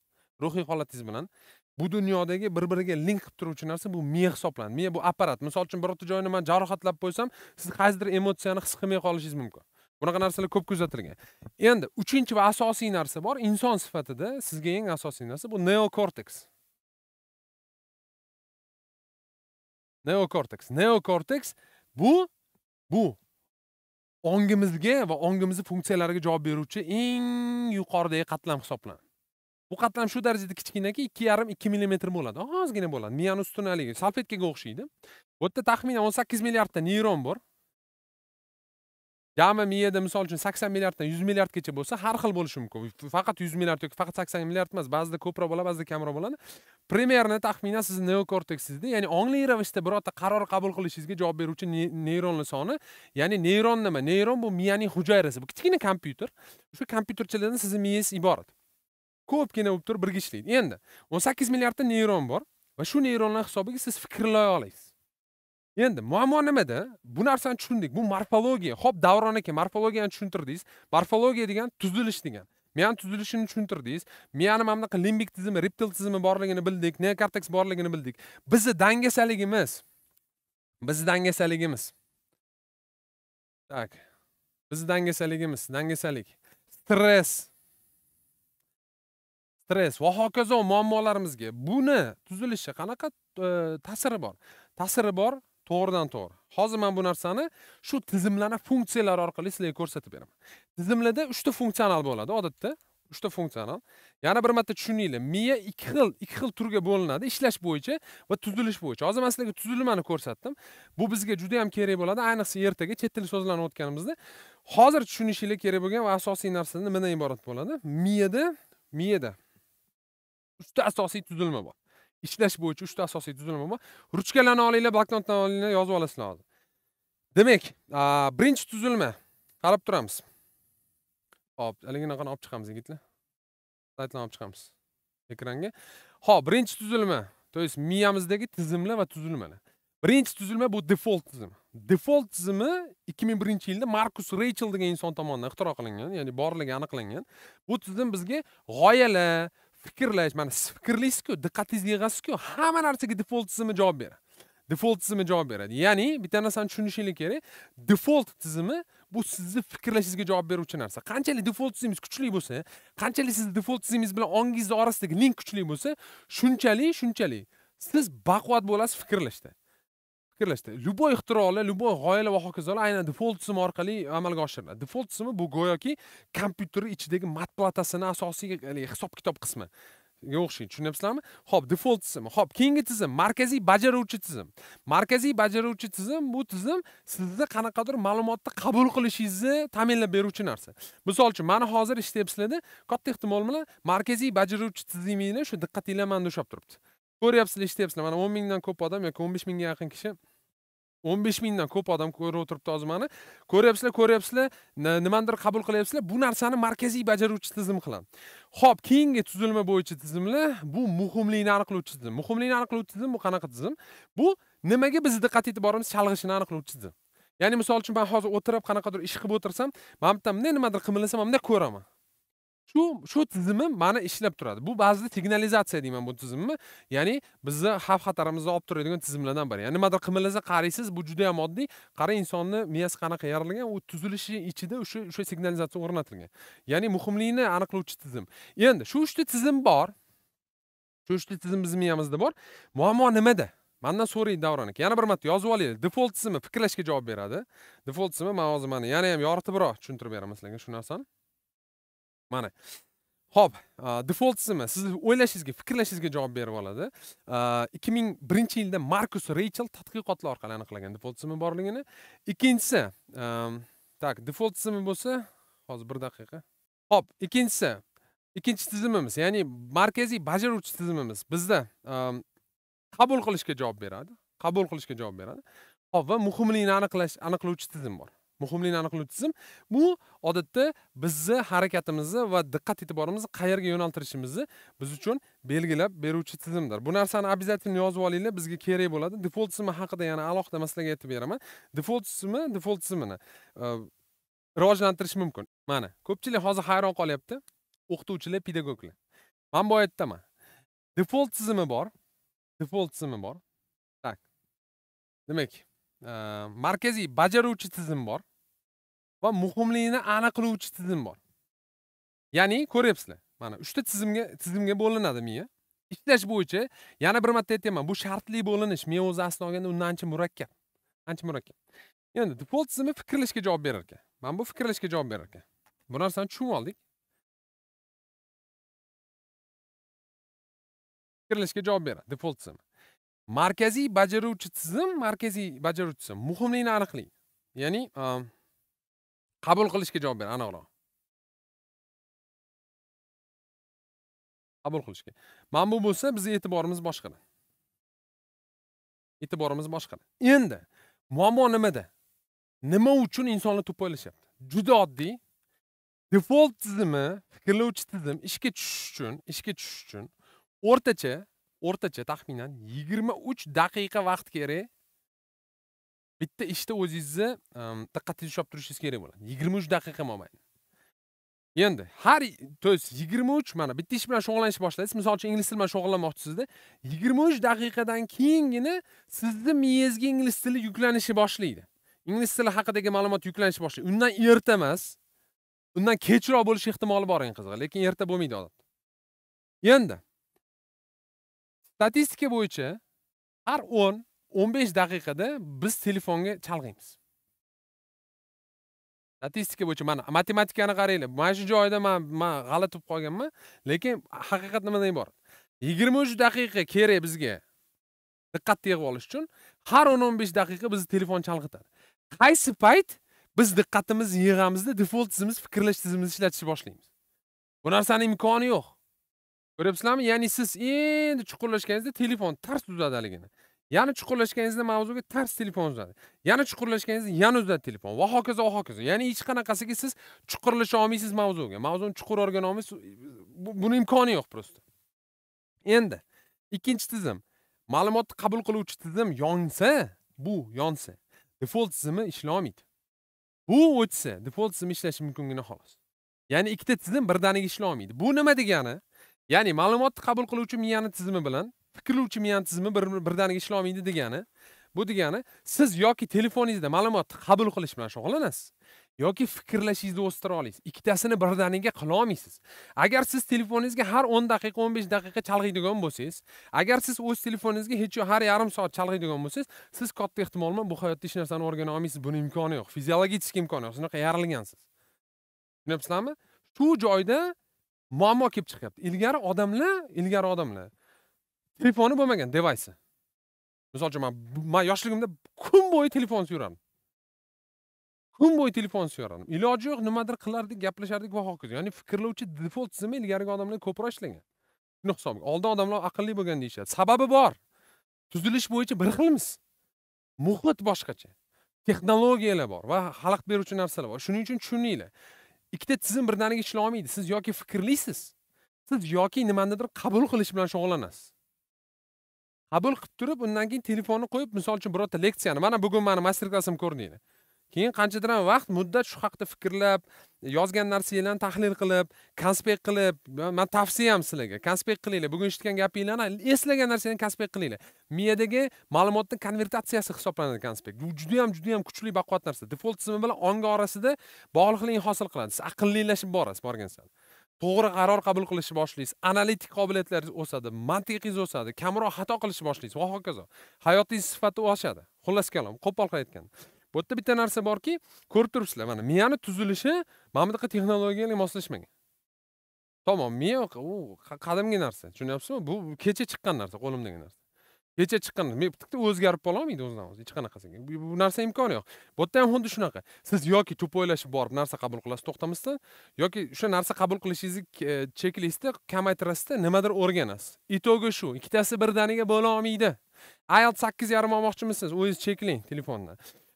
ruhiy holatingiz bilan bu dunyodagi bir biriga link qilib turuvchi narsa bu miya hisoblanadi miya bu apparat misol uchun birorta joyni man jarohatlab qo'ysam siz qaysidir emotsiyani his qilmay qolishingiz mumkin bunaqa narsalar ko'p kuzatilgan endi uchinchi va asosiy narsa bor inson sifatida sizga eng asosiy narsa bu neokorteks neokorteks neokorteks bu bu ongimizga va ongimizni funksiyalariga javob beruvchi eng yuqoridagi qatlam hisoblanadi bu qatlam shu darajada kichkinaki ikki yarim ikki millimetr bo'ladi ozgina bo'ladi miyani ustini haligi salfetkaga o'xshaydi bu yerda taxminan o'n sakkiz milliardta neyron bor jami miyada misol uchun sakson milliarddan yuz milliardgacha bo'lsa har xil bo'lishi mumkin faqat yuz milliard yoki faqat sakson milliard emas ba'zida ko'proq bo'ladi ba'zida kamroq bo'ladi primerni taxminan sizni neokorteksingizda ya'ni ongli ravishda birorta qaror qabul qilishingizga javob beruvchi neyronni soni ya'ni neyron nima neyron bu miyaning hujayrasi bu kichkina kompyuter shu kompyuterchalardan sizni miyangiz iborat ko'pgina bo'lib turib birga ishlaydi endi o'n sakkiz milliardta neyron bor va shu neyronlar hisobiga siz fikrlay olasiz endi muammo nimada bu narsani tushundik bu morfologiya ho'p davron aka morfologiyani tushuntirdingiz morfologiya degan tuzilish degan miyani tuzilishini tushuntirdingiz miyani mana bunaqa limbik tizimi reptil tizimi borligini bildik neokorteks borligini bildik bizni dangasaligimiz bizni dangasaligimiz так bizni dangasaligimiz dangasalik stress stress va hokazo muammolarimizga buni tuzilishi qanaqa e, ta'siri bor ta'siri bor to'g'ridan to'g'ri hozir men bu narsani shu tizimlana funksiyalar orqali sizlarga ko'rsatib beraman tizimlarda 3 ta funksional bo'ladi odatda 3 ta funksional yana bir marta tushuninglar miya ikki xil ikki xil turga bo'linadi ishlash bo'yicha va tuzilish bo'yicha hozir men sizlarga tuzilmani ko'rsatdim bu bizga juda ham kerak bo'ladi ayniqsa ertaga chet tili so'zlarini o'tganimizda hozir tushunishinglar kerak bo'lgan va asosiy narsa nimadan iborat bo'ladi miyada miyada uchta asosiy tuzilma bor ishlash bo'yicha 3 ta asosiy tuzilma bor ruchkalarni olinglar bloknotdan olinglar yozib olasizlar hozir demak birinchi tuzilma qarab turamiz hop haligini olib chiqamiz yigitlar saytlarni olib chiqamiz ekranga ho'p birinchi tuzilma то есть miyamizdagi tizimlar va tuzilmalar birinchi tuzilma bu default tizimi default tizimi 2001 yilda markus reychel degan inson tomonidan ixtiro qilingan ya'ni borligi aniqlangan bu tizim bizga g'oyalar fikrlash mana siz fikrlaysizku diqqatingizni yig'asizku hamma narsaga default tizimi javob beradi default tizimi javob beradi ya'ni bitta narsani tushunishingiz kerak default tizimi bu sizni fikrlashingizga javob beruvchi narsa qanchalik default tizimingiz kuchli bo'lsa qanchalik sizni default tizimingiz bilan ongingizni orasidagi link kuchli bo'lsa shunchalik shunchalik siz baquvvat bo'lasiz fikrlashda fikrlashdi любой ixtirolar любой g'oyalar va hokazolar aynan default tizimi orqali amalga oshiriladi default tizimi bu go'yoki kompyuterni ichidagi mat platasini asosiy hisob kitob qismi ga o'xshaydi tushunyapsizlarmi ho'p default tizimi ho'p keyingi tizim markaziy bajaruvchi tizim markaziy bajaruvchi tizim bu tizim sizni qanaqadir ma'lumotni qabul qilishingizni ta'minlab beruvchi narsa misol uchun mana hozir eshityapsizlarda katta ehtimol bilan markaziy bajaruvchi tizimingni shu diqqatinglar manda ushlab turibdi ko'ryapsizlar eshityapsizlar mana o'n mingdan ko'p odam yoki o'n besh mingga yaqin kishi o'n besh mingdan ko'p odam ko'rib o'tiribdi hozir mani ko'ryapsizlar ko'ryapsizlar nimanidir qabul qilyapsizlar bu narsani markaziy bajaruvchi tizim qiladi ho'p keyingi tuzilma bo'yicha tizimlar bu muhimlikni aniqlovchi tizim muhimlikni aniqlovchi tizim bu qanaqa tizim bu nimaga biz diqqat e'tiborimiz chalg'ishini aniqlovchi tizim ya'ni misol uchun man hozir o'tirib qanaqadir ish qilib o'tirsam man bitta bunday nimadir qimillasam man bunday ko'raman shu shu tizimi mani ishlab turadi bu ba'zida signalizatsiya deyman bu tizimni ya'ni bizni xavf xatarimizni olib turadigan tizimlardan biri ya'ni nimadir qimirlasa qaraysiz bu juda yam oddiy qarang insonni miyasi qanaqa yaralgan u tuzilishi ichida o'sha o'sha signalizatsiya o'rnatilgan ya'ni muhimlikni aniqlovchi tizim endi shu uchta tizim bor shu uchta tizim bizni miyamizda bor muammo nimada mandan so'raydi davron aka yana bir marta yozib olaylik defolt tizimi fikrlashga javob beradi defolt tizimi man hozir mana yana ham yoritibroq tushuntirib beraman sizlarga shu narsani mana ho'p default tizimi siz o'ylashingizga fikrlashingizga javob berib oladi ikki ming birinchi yilda markus reychel tadqiqotlar orqali aniqlagan default tizimi borligini ikkinchisi так default tizimi bo'lsa hozir bir daqiqa ho'p ikkinchisi ikkinchi tizimimiz ya'ni markaziy bajaruvchi tizimimiz bizda qabul qilishga javob beradi qabul qilishga javob beradi hop va muhimligini aniqlash aniqlovchi tizim bor muhimligini aniqlovchi tizim bu odatda bizni harakatimizni va diqqat e'tiborimizni qayerga yo'naltirishimizni biz uchun belgilab beruvchi tizimdir bu narsani обязательно yozib olinglar bizga kerak bo'ladi default tizimi haqida yana alohida masalaga aytib beraman default tizimi default tizimini e, rivojlantirish mumkin mana ko'pchilik hozir hayron qolyapti o'qituvchilar pedagoglar man boya ayerdaman default tizimi bor default tizimi bor так demak e, markaziy bajaruvchi tizim bor va muhimligini aniqlovchi tizim bor ya'ni ko'ryapsizlar mana uchta tizimga tizimga bo'linadi miya ishlash bo'yicha yana bir marta aytyapman bu shartli bo'linish men o'zi aslini olganda undan ancha murakkab ancha murakkab endi default tizimi fikrlashga javob berar ekan mana bu fikrlashga javob berar ekan bu narsani tushunib oldik fikrlashga javob beradi default tizim markaziy bajaruvchi tizim markaziy bajaruvchi tizim muhimligini aniqlaydi ya'ni um, qabul qilishga javob ber aniqroq qabul qilishga mana bu bo'lsa bizni e'tiborimiz boshqada e'tiborimiz boshqada endi muammo nimada nima uchun insonlar to'poylashyapti juda oddiy defolt tizimi fikrlovchi tizim ishga tushish uchun ishga tushish uchun o'rtacha o'rtacha taxminan yigirma uch daqiqa vaqt kerak bitta ishda o'zingizni ehm, diqqatingizni ushlab turishingiz kerak bo'ladi yigirma uch daqiqa mobaynida endi har то есть yigirma uch mana bitta ish bilan shug'ullanishni boshlaysiz misol uchun ingliz tili bilan shug'ullanmoqchisizda yigirma uch daqiqadan keyingina sizni miyangizga ingliz tili yuklanishni boshlaydi ingliz tili haqidagi ma'lumot yuklanishni boshlaydi undan erta emas undan kechroq bo'lishi ehtimoli bor eng qizig'i lekin erta bo'lmaydi odatda endi statistika bo'yicha har o'n 15 daqiqada biz telefonga chalg'iymiz statistika bo'yicha mana matematikani qaranglar mana shu joyida man man g'alati bo'lib qolganman lekin haqiqat nimada iborat yigirma uch daqiqa kerak bizga diqqatni yig'ib olish uchun har o'n o'n besh daqiqa bizni telefon chalg'itadi qaysi payt biz diqqatimizni yig'amizda defolt tizimimiz fikrlash tizimimizni ishlatishni boshlaymiz bu narsani imkoni yo'q ko'ryapsizlarmi ya'ni siz endi chuqurlashganingizda telefon tars tutadi haligini yana chuqurlashganingizda mavzuga tars telefon uzadi yana chuqurlashganingizda yana uzadi telefon va hokazo va hokazo ya'ni hech qanaqasiga siz chuqurlasha olmaysiz mavzuga mavzuni chuqur o'rgana olmaysiz buni imkoni yo'q просто endi ikkinchi tizim ma'lumotni qabul qiluvchi tizim yonsa bu yonsa default tizimi olmaydi bu o'chsa default tizimi ishlashi mumkingina xolos ya'ni ikkita tizim birdaniga olmaydi bu nima degani ya'ni ma'lumotni qabul qiluvchi miyani tizimi bilan fikrlovchi miyantizmi birdaniga olmaydi degani bu degani siz yoki telefoningizda ma'lumotni qabul qilish bilan shug'ullanasiz yoki fikrlashingizni o'stira olasiz ikkitasini birdaniga qila olmaysiz agar siz telefoningizga har 10 daqiqa 15 daqiqa chalg'iydigan bo'lsangiz agar siz o'z telefoningizga hech har yarim soat chalg'iydigan bo'lsangiz siz katta ehtimol bilan bu hayotda hech narsani o'rgana olmaysiz buni imkoni yo'q fiziologik imkoni yo'q shunaqa yaralgansiz tushunyapsizlarmi shu joyda muammo kelib chiqyapti ilgari odamlar ilgari odamlar telefoni bo'lmagan devaysi misol uchun man man yoshligimda kun bo'yi telefon suyurardim kun bo'yi telefon suyurardim iloji yo'q nimadir qilardik gaplashardik va hokazo ya'ni fikrlovchi default tizimi ilgarigi odamlar ko'proq ishlagan shuni hisobiga oldin odamlar aqlli bo'lgan deyishadi sababi bor tuzilish bo'yicha bir xilmiz muhit boshqacha texnologiyalar bor va xalaqit beruvchi narsalar bor shuning uchun tushuninglar ikkita tizim birdaniga olmaydi siz yoki fikrlisiz siz yoki nimanidir qabul qilish bilan shug'ullanasiz qabul qilib turib undan keyin telefonni qo'yib misol uchun birorta leksiyani mana bugun mani master klassim ko'rdinglar keyin qanchadir vaqt muddat shu haqida fikrlab yozgan narsanglarni tahlil qilib konspekt qilib man tavsiyam sizlarga konspekt qilinglar bugun eshitgan gapinglarni eslagan narsangni konspekt qilinglar miyadagi ma'lumotni konvertatsiyasi hisoblanadi konspekt bu juda judayam juda kuchli baquvvat narsa defolt tizimi bilan ongi orasida bog'liqlikni hosil qiladi siz aqllilashib borasiz borgan sari to'g'ri qaror qabul qilishni boshlaysiz analitik qobiliyatlaringiz o'sadi mantiqingiz o'sadi kamroq xato qilishni boshlaysiz va hokazo hayotingiz sifati oshadi xullas kalom qo'pol qilib aytganda bu yerda bitta narsa borki ko'rib turibsizlar mana miyani tuzilishi mana bunaqa texnologiyaga moslashmagan tamom miya u qadimgi narsa tushunyapsizmi bu kecha chiqqan narsa qo'limdagi narsa kecha chiqqan men bitta o'zgarib qola olmaydi o'zidan o'zi hech qanaqasi bu narsa imkoni yo'q bu yerda ham xuddi shunaqa siz yoki tupoylashib borib narsa qabul qilasiz to'xtamasdan yoki o'sha narsa qabul qilishingizni e, cheklaysizda kamaytirasizda nimadir o'rganasiz itogi shu ikkitasi birdaniga bo'la olmaydi ielts sakkiz yarim olmoqchimisiz o'zingiz chekling telefondan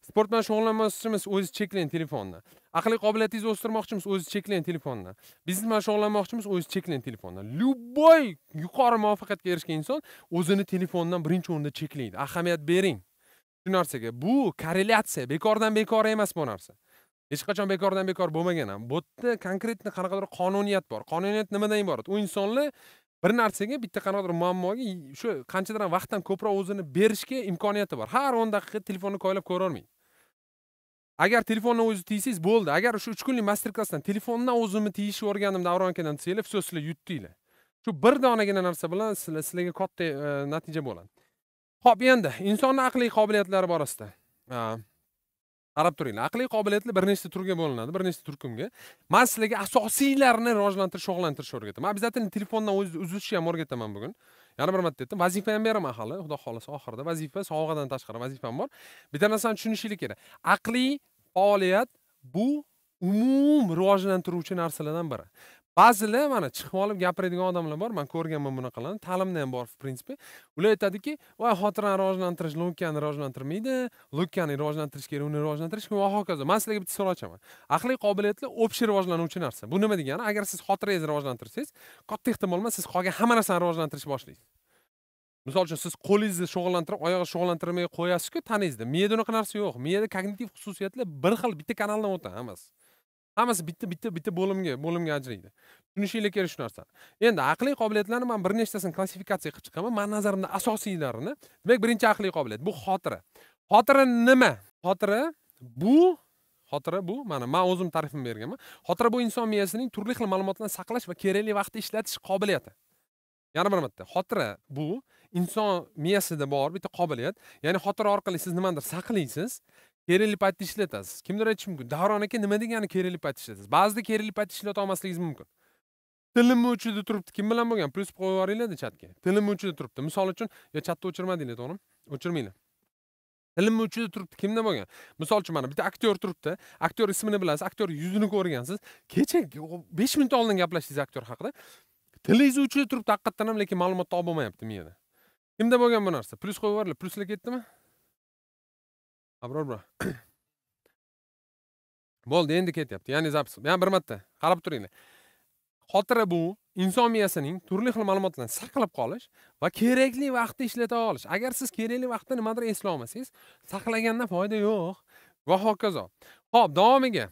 sport bilan shug'ullanmoqchimiz o'zi cheklang telefonni aqliy qobiliyatingizni o'stirmoqchimiz o'zi cheklang telefonni biznes bilan shug'ullanmoqchimiz o'zi cheklang telefonni любой yuqori muvaffaqiyatga erishgan inson o'zini telefondan birinchi o'rinda cheklaydi ahamiyat bering shu narsaga bu korrelyatsiya bekordan bekor emas bu narsa hech qachon bekordan bekor bo'lmagan ham bu yerda konkretni qanaqadir qonuniyat bor qonuniyat nimadan iborat u insonni bir narsaga bitta qanaqadir muammoga shu qanchadir vaqtdan ko'proq o'zini berishga imkoniyati bor har o'n daqiqa telefonni koylab ko'rolmaydi agar telefonni o'zi tiysangiz bo'ldi agar o'sha uch kunlik master klassdan telefondan o'zimni tiyishni o'rgandim davron akadan desanglar все sizlar yutdinglar shu bir donagina narsa bilan sizlarga katta e, natija bo'ladi ho'p endi insonni aqliy qobiliyatlari borasida e, qarab turinglar aqliy qobiliyatlar bir nechta turga bo'linadi bir nechta turkumga man sizlarga asosiylarini rivojlantirish shug'ullantirishni o'rgataman обязательно telefondan o'zizni uzishni ham o'rgataman bugun yana bir marta aytdim vazifa ham beraman hali xudo xohlasa oxirida vazifa sovg'adan tashqari vazifam bor bitta narsani tushunishinglik kerak aqliy faoliyat bu umum rivojlantiruvchi narsalardan biri ba'zilar mana chiqib olib gapiradigan odamlar bor man ko'rganman bunaqalarni ta'limda ham bor в принципе ular aytadiki voy xotirani rivojlantirish lukkani rivojlantirmaydi lukkani rivojlantirish kerak uni rivojlantirish va hokazo man sizlarga bitta savol ochaman aqliy qobiliyatlar общий rivojlanuvchi narsa bu nima degani agar siz xotirangizni rivojlantirsangiz katta ehtimol bilan siz qolgan hamma narsani rivojlantirishni boshlaysiz misol uchun siz qo'lingizni shug'ullantirib oyog'ingizni shug'ullantirmay qo'yasizku taniyizda miyada unaqa narsa yo'q miyada kognitiv xususiyatlar bir xil bitta kanaldan o'tadi hammasi hammasi bitta bitta bitta bo'limga bo'limga ajraydi tushunishinglar kerak shu narsani endi aqliy qobiliyatlarni man bir nechtasini klassifikatsiya qilib chiqaman mani nazarimda asosiylarini demak birinchi aqliy qobiliyat bu xotira xotira nima xotira bu xotira bu mana man o'zim ta'rifini berganman xotira bu inson miyasining turli xil ma'lumotlarni saqlash va kerakli vaqtda ishlatish qobiliyati yana bir marta xotira bu inson miyasida bor bitta qobiliyat ya'ni xotira orqali siz nimanidir saqlaysiz kerakli paytda ishlatasiz kimdir aytishi mumkin davron aka nima degani kerakli paytda ishlatasiz ba'zida kerakli paytda ishlata olmasligingiz mumkin tilimni uchida turibdi kim bilan bo'lgan plyus qo'yib yuboringlarda chatga tilimni uchida turibdi misol uchun yo chatni o'chirmadinglar to'g'rimi o'chirmanglar tilimni uchida turibdi kimda bo'lgan misol uchun mana bitta aktyor turibdi aktyor ismini bilasiz aktyor yuzini ko'rgansiz kecha besh minut oldin gaplashdingiz aktyor haqida tilingizni uchida turibdi haqiqatdan ham lekin ma'lumot topib bo'lmayapti miyada kimda bo'lgan bu narsa plyus qo'yib yuboringlar plyuslar ketdimi abror bo'ldi endi ketyapti Ya'ni zapis yana bir marta qarab turinglar xotira bu inson miyasining turli xil ma'lumotlarni saqlab qolish va kerakli vaqtda ishlata olish agar siz kerakli vaqtda nimadir eslay olmasangiz saqlagandan foyda yo'q va hokazo ho'p davomiga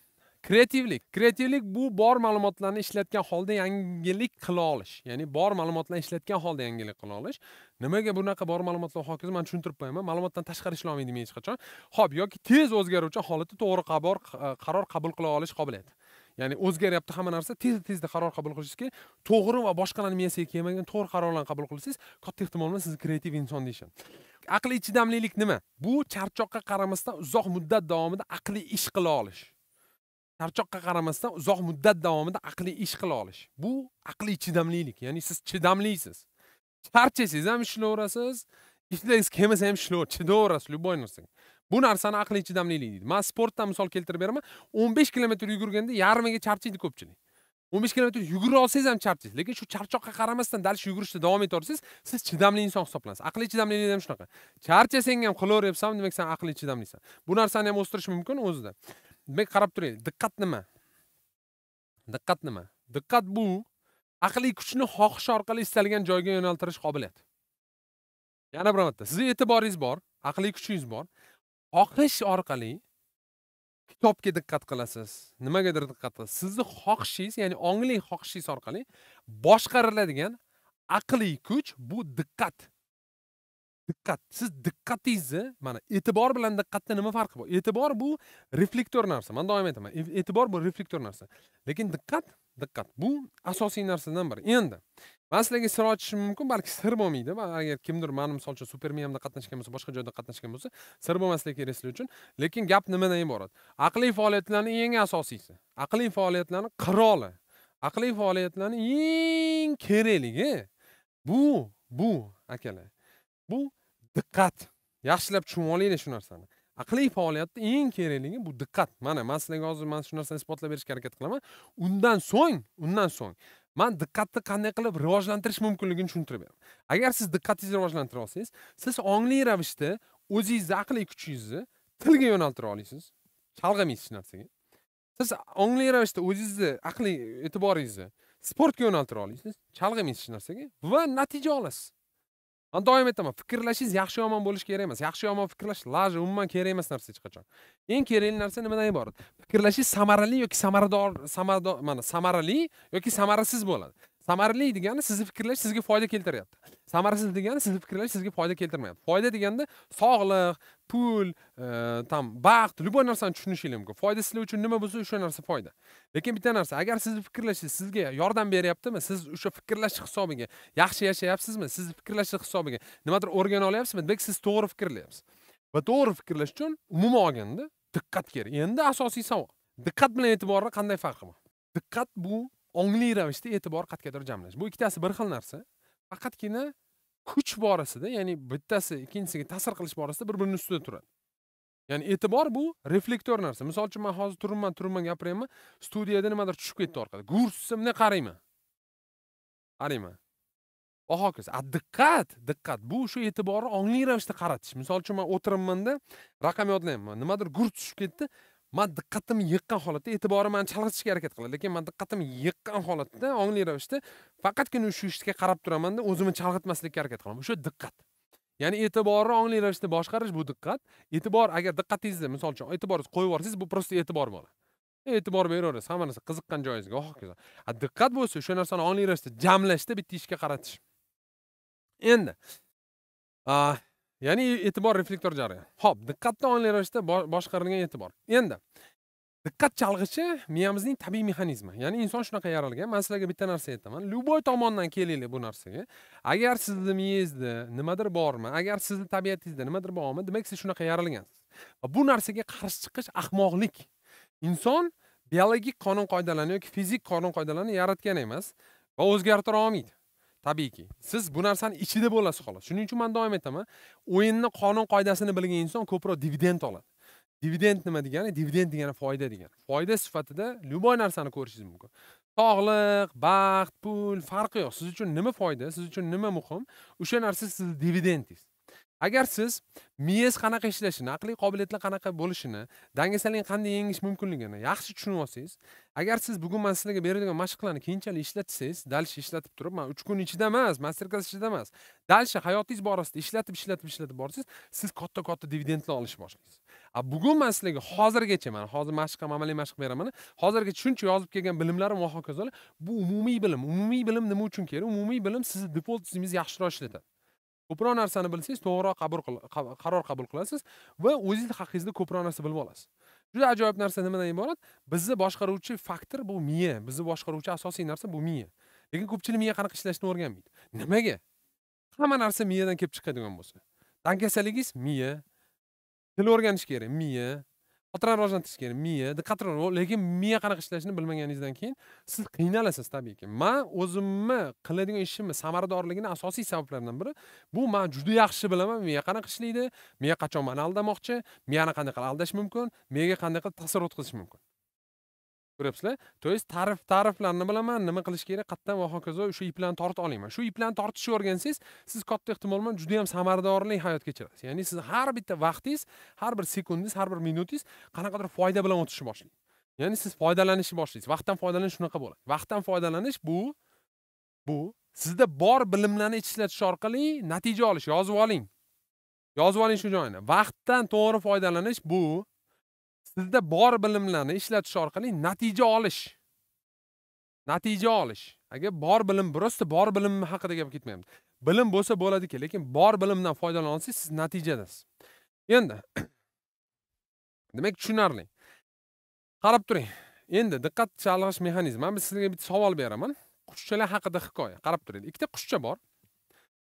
kreativlik kreativlik bu bor ma'lumotlarni ishlatgan holda yangilik qila olish ya'ni bor ma'lumotlarni ishlatgan holda yangilik qila olish nimaga bunaqa bor ma'lumotlar hokazo man tushuntirib qo'yaman ma'lumotdan tashqari ishlay olmaydi men hech qachon ho'p yoki tez o'zgaruvchan holatda to'g'ri qaror e, qaror qabul qila olish qobiliyati ya'ni o'zgaryapti hamma narsa tez tezda qaror qabul qilishingizga to'g'ri va boshqalarni miyasiga kelmagan to'g'ri qarorlarni qabul qilsangiz katta ehtimol bilan sizni kreativ inson deyishadi aqliy chidamlilik nima bu charchoqqa qaramasdan uzoq muddat davomida aqliy ish qila olish charchoqqa qaramasdan uzoq muddat davomida aqliy ish qila olish bu aqliy chidamlilik ya'ni siz chidamlisiz charchasangiz ham ishlayverasiz ishlagingiz kelmasa ham ishlayver chidayverasiz любой narsaga bu narsani aqliy chidamlilik deydi man sportdan misol keltirib beraman o'n besh kilometr yugurganda yarmiga charchaydi ko'pchilik o'n besh kilometr yugura olsangiz ham charchaysiz lekin shu charchoqqa qaramasdan shu yugurishda davom etaversangiz siz chidamli inson hisoblanasiz aqliy chidamlilik ham shunaqa charchasang ham qilaveryapsan demak san aqliy chidamlisan bu narsani ham o'stirish mumkin o'zida demak qarab turing diqqat nima diqqat nima diqqat bu aqliy kuchni xohish orqali istalgan joyga yo'naltirish qobiliyati yana bir marta sizni e'tiboringiz bor aqliy kuchingiz bor xohish orqali kitobga diqqat qilasiz nimagadir diqqat qilasiz sizni xohishingiz ya'ni ongli xohishingiz orqali boshqariladigan aqliy kuch bu diqqat diqqat siz diqqatingizni mana e'tibor bilan diqqatda nima farqi bor e'tibor bu reflektor narsa man doim aytaman e, e'tibor bu reflektor narsa lekin diqqat diqqat bu asosiy narsadan biri endi man sizlarga sir ochishim mumkin balki sir bo'lmaydi agar kimdir mani misol uchun supermen qatnashgan bo'lsa boshqa joyda qatnashgan bo'lsa sir bo'lmasligi kerak sizlar uchun lekin gap nimadan iborat aqliy faoliyatlarni eng asosiysi aqliy faoliyatlarni qiroli aqliy faoliyatlarni eng kerakligi bu bu akalar bu diqqat yaxshilab tushunib olinglar shu narsani aqliy faoliyatda eng kerakligi bu diqqat mana man sizlarga hozir mana shu narsani isbotlab berishga harakat qilaman undan so'ng undan so'ng man diqqatni qanday qilib rivojlantirish mumkinligini tushuntirib beraman agar siz diqqatingizni rivojlantira olsangiz siz ongli ravishda o'zingizni aqliy kuchingizni tilga yo'naltira olasiz chalg'imaysiz hech narsaga siz ongli ravishda o'zingizni aqliy e'tiboringizni sportga yo'naltira olasiz chalg'imaysiz hech narsaga va natija olasiz doim aytaman fikrlashingiz yaxshi yomon bo'lishi kerak emas yaxshi yomon fikrlash laj umuman kerak emas narsa hech qachon eng kerakli narsa nimadan iborat fikrlashingiz samarali yoki samarador samarador mana samarali yoki samarasiz bo'ladi samarali degani sizni fikrlash sizga foyda keltiryapti samarasiz degani sizni fikrlash sizga foyda keltirmayapti foyda deganda sog'liq pul там e, baxt любой narsani tushunishingiz mumkin foyda sizlar uchun nima bo'lsa o'sha narsa foyda lekin bitta narsa agar sizni fikrlashingiz sizga yordam beryaptimi siz o'sha fikrlash hisobiga yaxshi yashayapsizmi sizni fikrlash hisobiga nimadir o'rgana olyapsizmi demak siz to'g'ri fikrlayapsiz va to'g'ri fikrlash uchun umuman olganda diqqat kerak endi asosiy savol diqqat bilan e'tiborni qanday farqi bor diqqat bu ongli ravishda e'tibor qayergadir jamlash bu ikkitasi bir xil narsa faqatgina kuch borasida ya'ni bittasi ikkinchisiga ta'sir qilish borasida bir birini ustida turadi ya'ni e'tibor bu reflektor narsa misol uchun man hozir turibman turibman gapiryapman studiyada nimadir tushib ketdi orqada gurs desa bunday qarayman qarayman va hokazo a diqqat diqqat bu shu e'tiborni ongli ravishda qaratish misol uchun man o'tiribmanda raqam yodlayapman nimadir gurs tushib ketdi man diqqatim yiqqan holatda e'tiborimni chalg'itishga harakat qilaman lekin man diqqatim yiqqan holatda ongli ravishda faqatgina shu ishga qarab turamanda o'zimni chalg'itmaslikka harakat qilaman o'sha diqqat ya'ni e'tiborni ongli ravishda boshqarish bu diqqat e'tibor agar diqqatingizni misol uchun e'tiboringizni qo'yib yuborsangiz bu просто e'tibor bo'ladi e'tibor beraverasiz hamma narsa qiziqqan joyingizga va oh, hokazo diqqat bo'lsa o'sha narsani ongli ravishda jamlashda bitta ishga qaratish endi ya'ni e'tibor reflektor jarayoni ho'p diqqatni ongli ravishda boshqarilgan e'tibor endi diqqat chalg'ichi miyamizning tabiiy mexanizmi ya'ni inson shunaqa yaralgan man sizlarga bitta narsa aytaman любой tomondan kelinglar bu narsaga agar sizni miyangizda nimadir bormi agar sizni tabiatingizda nimadir bormi demak siz shunaqa yaralgansiz va bu narsaga qarshi chiqish ahmoqlik inson biologik qonun qoidalarni yoki fizik qonun qoidalarni yaratgan emas va o'zgartira olmaydi tabiiyki siz bu narsani ichida bo'lasiz xolos shuning uchun man doim aytaman o'yinni qonun qoidasini bilgan inson ko'proq dividend oladi dividend nima degani dividend degani foyda degani foyda sifatida любой narsani ko'rishingiz mumkin sog'liq baxt pul farqi yo'q siz uchun nima foyda siz uchun nima muhim o'sha narsa sizni dividendingiz agar siz miyangiz qanaqa ishlashini aqliy qobiliyatlar qanaqa bo'lishini dangasalikni qanday yengish mumkinligini yaxshi tushunib olsangiz agar siz bugun man sizlarga beradigan mashqlarni keyinchalik ishlatsangiz dalsha ishlatib turib man uch kun ichida emas master klass ichida emas dalsha hayotingiz borasida ishlatib ishlatib ishlatib borsangiz siz katta katta dividendlar olishni boshlaysiz a bugun man sizlarga hozirgacha mana hozir mashq ham amaliy mashq beraman hozirgacha shuncha yozib kelgan bilimlarim va hokazolar bu umumiy bilim umumiy bilim nima uchun kerak umumiy bilim sizni default tizimingizni yaxshiroq ishlatadi ko'proq narsani bilsangiz to'g'riroq qabul qaror qabul qilasiz va o'zingizni haqingizda ko'proq narsa bilib olasiz juda ajoyib narsa nimadan iborat bizni boshqaruvchi faktor bu miya bizni boshqaruvchi asosiy narsa bu miya lekin ko'pchilik miya qanaqa ishlashni o'rganmaydi nimaga hamma narsa miyadan kelib chiqadigan bo'lsa dangasaligingiz miya til o'rganish kerak miya xotirani rivojlantirish kerak miya diqqatroq lekin miya qanaqa ishlashini bilmaganingizdan keyin siz qiynalasiz tabiiyki man o'zimni qiladigan ishimni samaradorligini asosiy sabablaridan biri bu man juda yaxshi bilaman miya qanaqa ishlaydi miya qachon mani aldamoqchi miyani qanday qilib aldash mumkin miyaga qanday qilib ta'sir o'tkazish mumkin ko'ryapsizlar то есть ta'rif ta'riflarni bilaman nima qilish kerak qayerdan va hokazo o'sha iplarni tortib olingman shu iplarni tortishni o'rgansangiz siz katta ehtimol bilan juda yam samaradorli hayot kechirasiz ya'ni siz har bitta vaqtingiz har bir sekundingiz har bir minutingiz qanaqadir foyda bilan o'tishni boshlaydi ya'ni siz foydalanishni boshlaysiz vaqtdan foydalanish shunaqa bo'ladi vaqtdan foydalanish bu bu sizda bor bilimlarni ishlatish orqali natija olish yozib oling yozib oling shu joyini vaqtdan to'g'ri foydalanish bu sizda bor bilimlarni ishlatish orqali natija olish natija olish agar bor bilim просто bor bilim haqida gap ketmayapmiz bilim bo'lsa bo'ladiku lekin bor bilimdan foydalana olsangiz siz natijadasiz endi demak tushunarli qarab turing endi diqqat chalg'ish mexanizmi man sizga bitta savol beraman qushchalar haqida hikoya qarab turing ikkita qushcha bor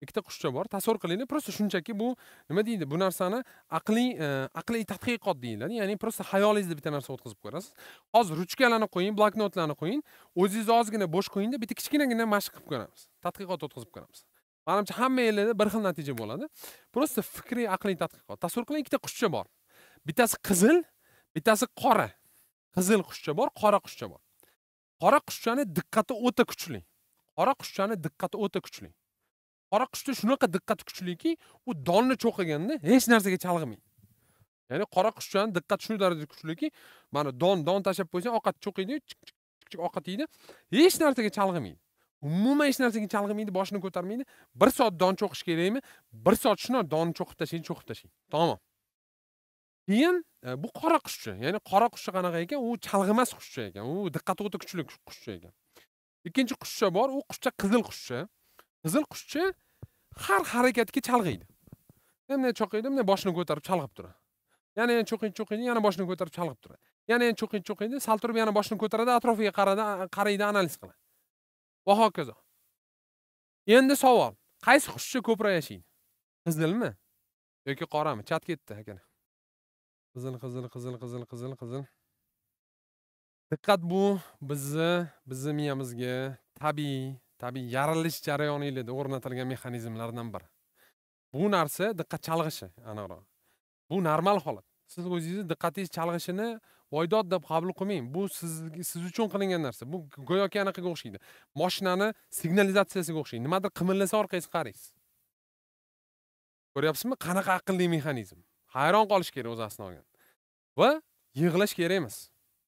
ikkita qushcha bor tasavvur qilinglar просто shunchaki bu nima deydi bu narsani aqliy e, aqliy tadqiqot deyiladi ya'ni просто xayolingizda bitta narsa o'tkazib ko'rasiz hozir ruchkalarni qo'ying bloknotlarni qo'ying o'zingizni ozgina bo'sh qo'yingda bitta kichkinagina mashq qilib ko'ramiz tadqiqot o'tkazib ko'ramiz manimcha yerlarda bir xil natija bo'ladi просто fikriy aqliy tadqiqot tasavvur qiling ikkita qushcha bor bittasi qizil bittasi qora qizil qushcha bor qora qushcha bor qora qushchani diqqati o'ta kuchli qora qushchani diqqati o'ta kuchli qora qushda shunaqa diqqat kuchliki u donni cho'qiganda hech narsaga chalg'imaydi ya'ni qora qushchani diqqati shu darajada kuchliki mana don don tashlab qo'ysang ovqat cho'qiydi chik ovqat yeydi hech narsaga chalg'imaydi umuman hech narsaga chalg'imaydi boshini ko'tarmaydi bir soat don cho'qish kerakmi bir soat shuni donni cho'qib tashlang cho'qib tashlang tamom keyin e, bu qora qushcha ya'ni qora qushcha qanaqa ekan u chalg'imas qushcha ekan u diqqati o'ta kuchli qushcha ekan ikkinchi qushcha bor u qushcha qizil qushcha qizil qushcha har harakatga chalg'iydi bunday choqiydi bunday boshini ko'tarib chalg'ib turadi yana yana cho'qiydi cho'qiydi yana boshini ko'tarib chalg'ib turadi yana yana cho'qiydi cho'qiydi sal turib yana boshini ko'taradi atrofiga qaradi qaraydi analiz qiladi va hokazo endi savol qaysi qushcha ko'proq yashaydi qizilmi yoki qorami chat ketdi akana qizil qizil qizil qizil qizil qizil diqqat bu bizni bizni miyamizga tabiiy tabiiy yarilish jarayonida o'rnatilgan mexanizmlardan biri bu narsa diqqat chalg'ishi aniqroq bu normal holat siz o'zingizni diqqatingiz chalg'ishini voydod deb qabul qilmang bu siz siz uchun qilingan narsa bu go'yoki anaqaga o'xshaydi moshinani signalizatsiyasiga o'xshaydi nimadir qimillasa orqangizga qaraysiz ko'ryapsizmi qanaqa aqlli mexanizm hayron qolish kerak o'z asli va yig'lash kerak emas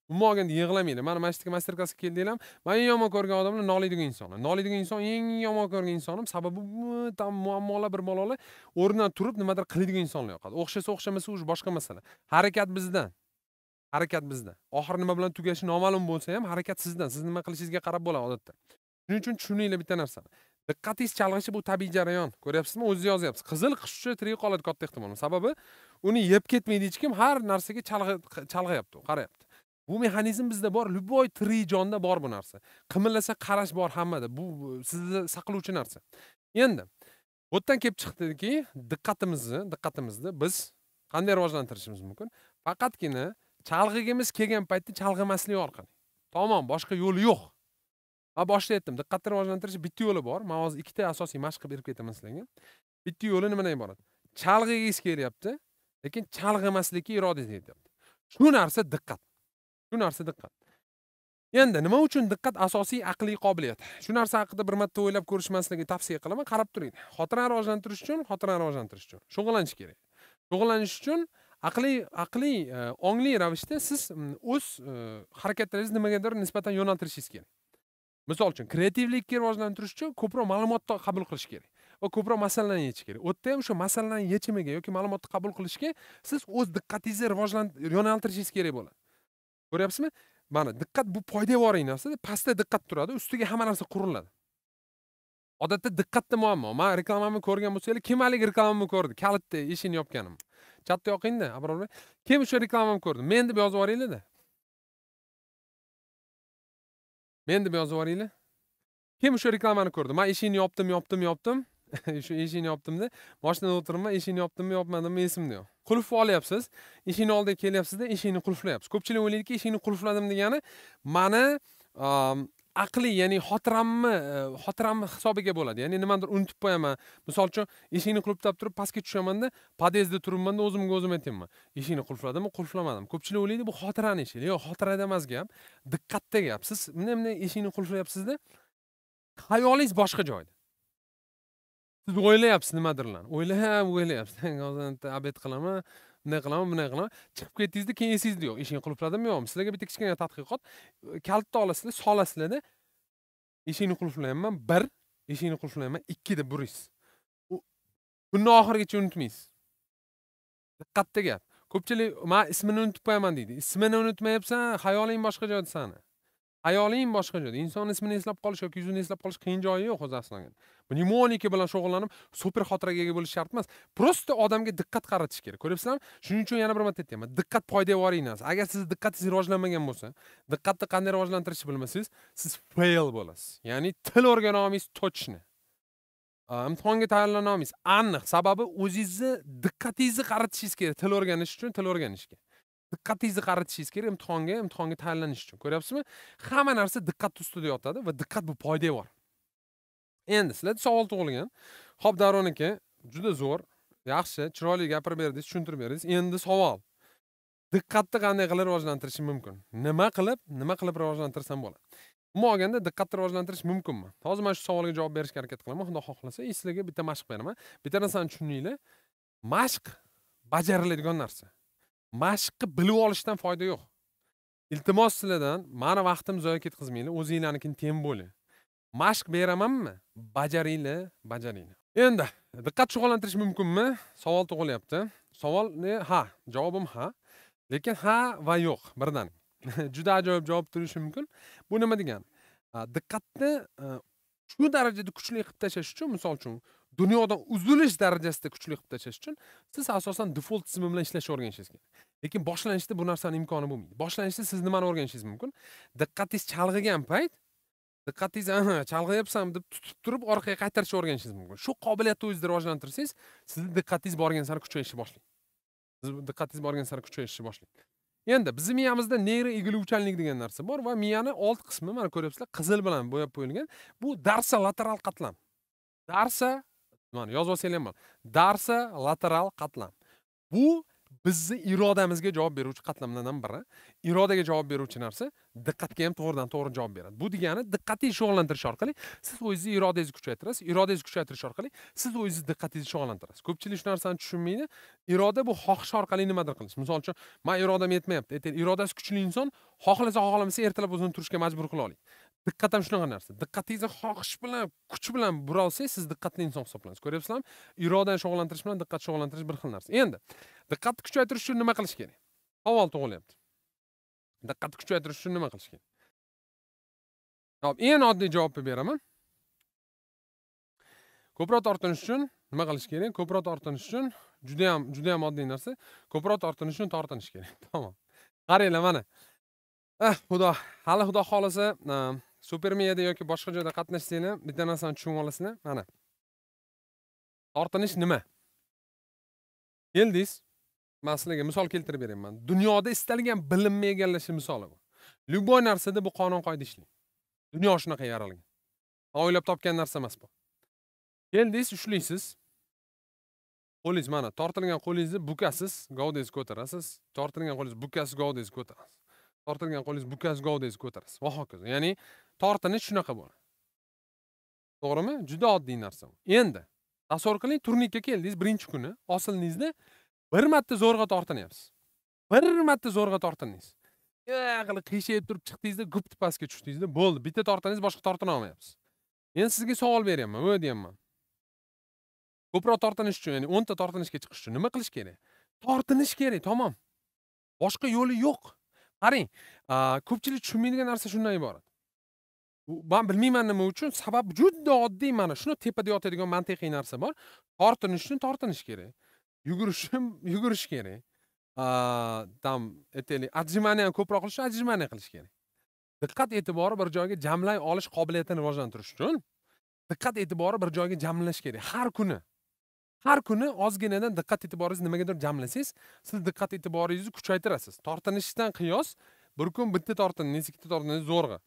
umuman olganda yig'lamaydi mana mana shu yerga master klassga keldinglar man eng yomon ko'rgan odamlar noliydigan insonlar noliydigan inson eng yomon ko'rgan insonim sababi там muammolar bir balolar o'rnidan turib nimadir qiladigan insonlar yoqadi o'xshasa o'xshamasa уже boshqa masala harakat bizdan harakat bizdan oxiri nima bilan tugashi noma'lum bo'lsa ham harakat sizdan siz nima qilishingizga qarab bo'ladi odatda shuning uchun tushuninglar bitta narsani diqqatingiz chalg'ishi bu tabiiy jarayon ko'ryapsizmi o'zi yozyapsiz qizil qushcha tirik qoladi katta ehtimol sababi uni yeb ketmaydi hech kim har narsaga chalg'ayapti u qarayapti bu mexanizm bizda bor любой tirik jonda bor bu narsa qimirlasa qarash bor hammada bu sizni saqlovchi narsa endi bu yerdan kelib chiqdiki diqqatimizni diqqatimizni biz qanday rivojlantirishimiz mumkin faqatgina chalg'igimiz kelgan paytda chalg'imaslik orqali tamom boshqa yo'li yo'q va boshida aytdim diqqatni rivojlantirish bitta yo'li bor man hozir ikkita asosiy mashq qilib berib ketaman sizlarga bitta yo'li nimadan iborat chalg'igingiz kelyapti lekin chalg'imaslikka iroda etyapti shu narsa diqqat shu narsa diqqat endi nima uchun diqqat asosiy aqliy qobiliyat shu narsa haqida bir marta o'ylab ko'rishmaslikni tavsiya qilaman qarab turing xotirani rivojlantirish uchun xotirani rivojlantirish uchun shug'ullanish kerak shug'ullanish uchun aqliy aqliy e, ongli ravishda siz o'z e, harakatlaringizni nimagadir nisbatan yo'naltirishingiz kerak misol uchun kreativlikni rivojlantirish uchun ko'proq ma'lumotni qabul qilish kerak va ko'proq masalalarni yechish kerak u yerda ham o'sha masalalarni yechimiga yoki ma'lumotni qabul qilishga siz o'z diqqatingizni rivojlan yo'naltirishingiz kerak bo'ladi ko'ryapsizmi mana diqqat bu poydevoriy narsa pastda diqqat turadi ustiga hamma narsa quriladi odatda diqqatda muammo man reklamamni ko'rgan bo'lsanglar kim haligi reklamamni ko'rdi kalitni eshigini yopganim chatni yoqingda abror kim o'sha reklamamni ko'rdi men deb yozib yuboringlarda men deb yozib yuboringlar kim o'sha reklamani ko'rdi man eshikni yopdim yopdim yopdim shu eshikni yopdimda mashinada o'tiribman eshikni yopdimmi yopmadimmi esimda yo'q qulfni olyapsiz eshikni oldiga kelyapsizda eshikni qulflayapsiz ko'pchilik o'ylaydiki eshikni qulfladim degani mani aqliy ya'ni xotiramni e, xotiramni hisobiga bo'ladi ya'ni nimadir unutib qo'yaman misol uchun eshikni qulflab turib pastga tushamanda podyezdda turibmanda o'zimga o'zim aytyapman eshikni qulfladimmi qulflamadim ko'pchilik o'ylaydi bu xotirani ishi yo'q xotirada emas gap diqqatda gap siz bunday bunday eshikni qulflayapsizda hayolingiz boshqa joyda siz o'ylayapsiz nimadirlar o'ylab o'ylayapsiz hozir обед qilaman bunday qilaman bunday qilaman chiqib ketdingizda keyin esingizda yo'q eshikni qulfladimi yo'qmi sizlarga bitta kichkina tadqiqot kalitni olasizlar solasizlarda eshikni qulflayapman bir eshikni qulflayapman ikki deb buraysiz bunni oxirigacha unutmaysiz diqqatda gap ko'pchilik man ismini unutib qo'yaman deydi ismini unutmayapsan hayoling boshqa joyda sani hayoling boshqa joyda inson ismini eslab qolish yoki yuzini eslab qolish qiyin joyi yo'q o'zi aslida mnemonika bilan shug'ullanib super xotiraga ega bo'lish shart emas просто odamga diqqat qaratish kerak ko'ryapsizlarmi shuning uchun yana bir marta aytyapman diqqat poydevoriy narsa agar sizni diqqatingiz rivojlanmagan bo'lsa diqqatni qanday rivojlantirishni bilmasangiz siz fail bo'lasiz ya'ni til o'rgana olmaysiz точно imtihonga tayyorlana olmaysiz aniq sababi o'zingizni diqqatingizni qaratishingiz kerak til o'rganish uchun til o'rganishga diqqatingizni qaratishingiz kerak imtihonga imtihonga tayyorlanish uchun ko'ryapsizmi hamma narsa diqqatni ustida yotadi va diqqat bu poydevor endi sizlarda savol tug'ilgan hobdaron aka juda zo'r yaxshi chiroyli gapirib berdingiz tushuntirib berdingiz endi savol diqqatni qanday qilib rivojlantirish mumkin nima qilib nima qilib rivojlantirsam bo'ladi umuman olganda diqqatni rivojlantirish mumkinmi hozir mana shu savolga javob berishga harakat qilaman xudo xohlasa и sizlarga bitta mashq beraman bitta narsani tushuninglar mashq bajariladigan narsa mashqni bilib olishdan foyda yo'q iltimos sizlardan mani vaqtimni zoya ketkazmanglar o'zinglarnikini tem bo'ling mashq beramanmi bajaringlar bajaringlar endi diqqat shug'ullantirish mumkinmi savol tug'ilyapti savol ha javobim ha lekin ha va yo'q birdan juda ajoyib javob turishi mumkin bu nima degani diqqatni e, shu darajada kuchli qilib tashlash uchun misol uchun dunyodan uzilish darajasida kuchli qilib tashlash uchun siz asosan default tizim bilan ishlashni o'rganishingiz kerak lekin boshlanishda bu narsani imkoni bo'lmaydi boshlanishda siz nimani o'rganishingiz mumkin diqqatingiz chalg'igan payt diqqatingizni aha chalg'ayapsanmi deb tutib turib orqaga qaytarishni o'rganishingiz mumkin shu qobiliyatni o'zingizni rivojlantirsangiz sizni diqqatingiz borgan sari kuchayishni boshlaydi sizni diqqatingiz borgan sari kuchayishni boshlaydi endi bizni miyamizda egiluvchanlik degan narsa bor va miyani old qismi mana ko'ryapsizlar qizil bilan bo'yab qo'yilgan bu darsa lateral qatlam darsa mana yozib olsanglar ham bo'ladi darsa lateral qatlam bu bizni irodamizga javob beruvchi qatlamlardan biri irodaga javob beruvchi narsa diqqatga ham to'g'ridan to'g'ri javob beradi bu degani diqqatni shug'ullantirish orqali siz o'zingizni irodangizni kuchaytirasiz irodangizni kuchaytirish orqali siz o'zingizni diqqatingizni shug'ullantirasiz ko'pchilik shu narsani tushunmaydi iroda bu xohish orqali nimadir qilish misol uchun man irodam yetmayapti e, irodasi kuchli inson xohlasa xohlamasa ertalab o'zini turishga majbur qila oladi diqqat ham shunaqa narsa diqqatingizni xohish bilan kuch bilan bura olsangiz siz diqqatli inson hisoblanasiz ko'ryapsizlarmi irodani shug'ullantirish bilan diqqat shug'ullantirish bir xil narsa endi diqqatni kuchaytirish uchun nima qilish kerak savol tug'ilyapti diqqatni kuchaytirish uchun nima qilish kerak hop eng oddiy javobni beraman ko'proq tortinish uchun nima qilish kerak ko'proq tortinish uchun juda ham juda ham oddiy narsa ko'proq tortinish uchun tortinish kerak tamom qaranglar mana ah, xudo hali xudo xohlasa supermiyada yoki boshqa joyda qatnashsanglar bitta narsani tushunib olasizlar mana tortinish nima keldingiz man sizlarga misol keltirib beraman dunyoda istalgan bilimni egallashni misoli bu любой narsada bu qonun qoida ishlaydi dunyo shunaqa yaralgan o'ylab topgan narsa emas bu keldingiz ushlaysiz qo'lingiz mana tortilgan qo'lingizni bukasiz gavdangizni ko'tarasiz tortilgan qo'lingiz bukasiz gavdangizni ko'tarasiz tortilgan qo'lingiz bukasiz gavdangizni ko'tarasiz va hokazo ya'ni tortinish shunaqa bo'ladi to'g'rimi juda oddiy narsa endi tasavvur qiling turnikka keldingiz birinchi kuni osildingizda bir marta zo'rg'a tortinyapsiz bir marta zo'rg'a tortindingiz qilib qiyshayib turib chiqdingizda gupti pastga tushdingizda bo'ldi bitta tortindingiz boshqa tortina olmayapsiz men sizga savol beryapman bu deyapman ko'proq tortinish uchun ya'ni o'nta tortinishga chiqish uchun nima qilish kerak tortinish kerak tamom boshqa yo'li yo'q qarang ko'pchilik tushunmaydigan narsa shundan iborat man bilmayman nima uchun sababi juda oddiy mana shuni tepada yotadigan mantiqiy narsa bor tortinish uchun tortinish kerak yugurish uchun yugurish kerak там aytaylik отжимание ko'proq qilish uchun отжимание qilish kerak diqqat e'tibori bir joyga jamlay olish qobiliyatini rivojlantirish uchun diqqat e'tibori bir joyga jamlash kerak har kuni har kuni ozginadan diqqat e'tiboringizni nimagadir jamlasangiz siz diqqat e'tiboringizni kuchaytirasiz tortinishdan qiyos bir kun bitta tortindingiz ikkita tortindingiz zo'rg'a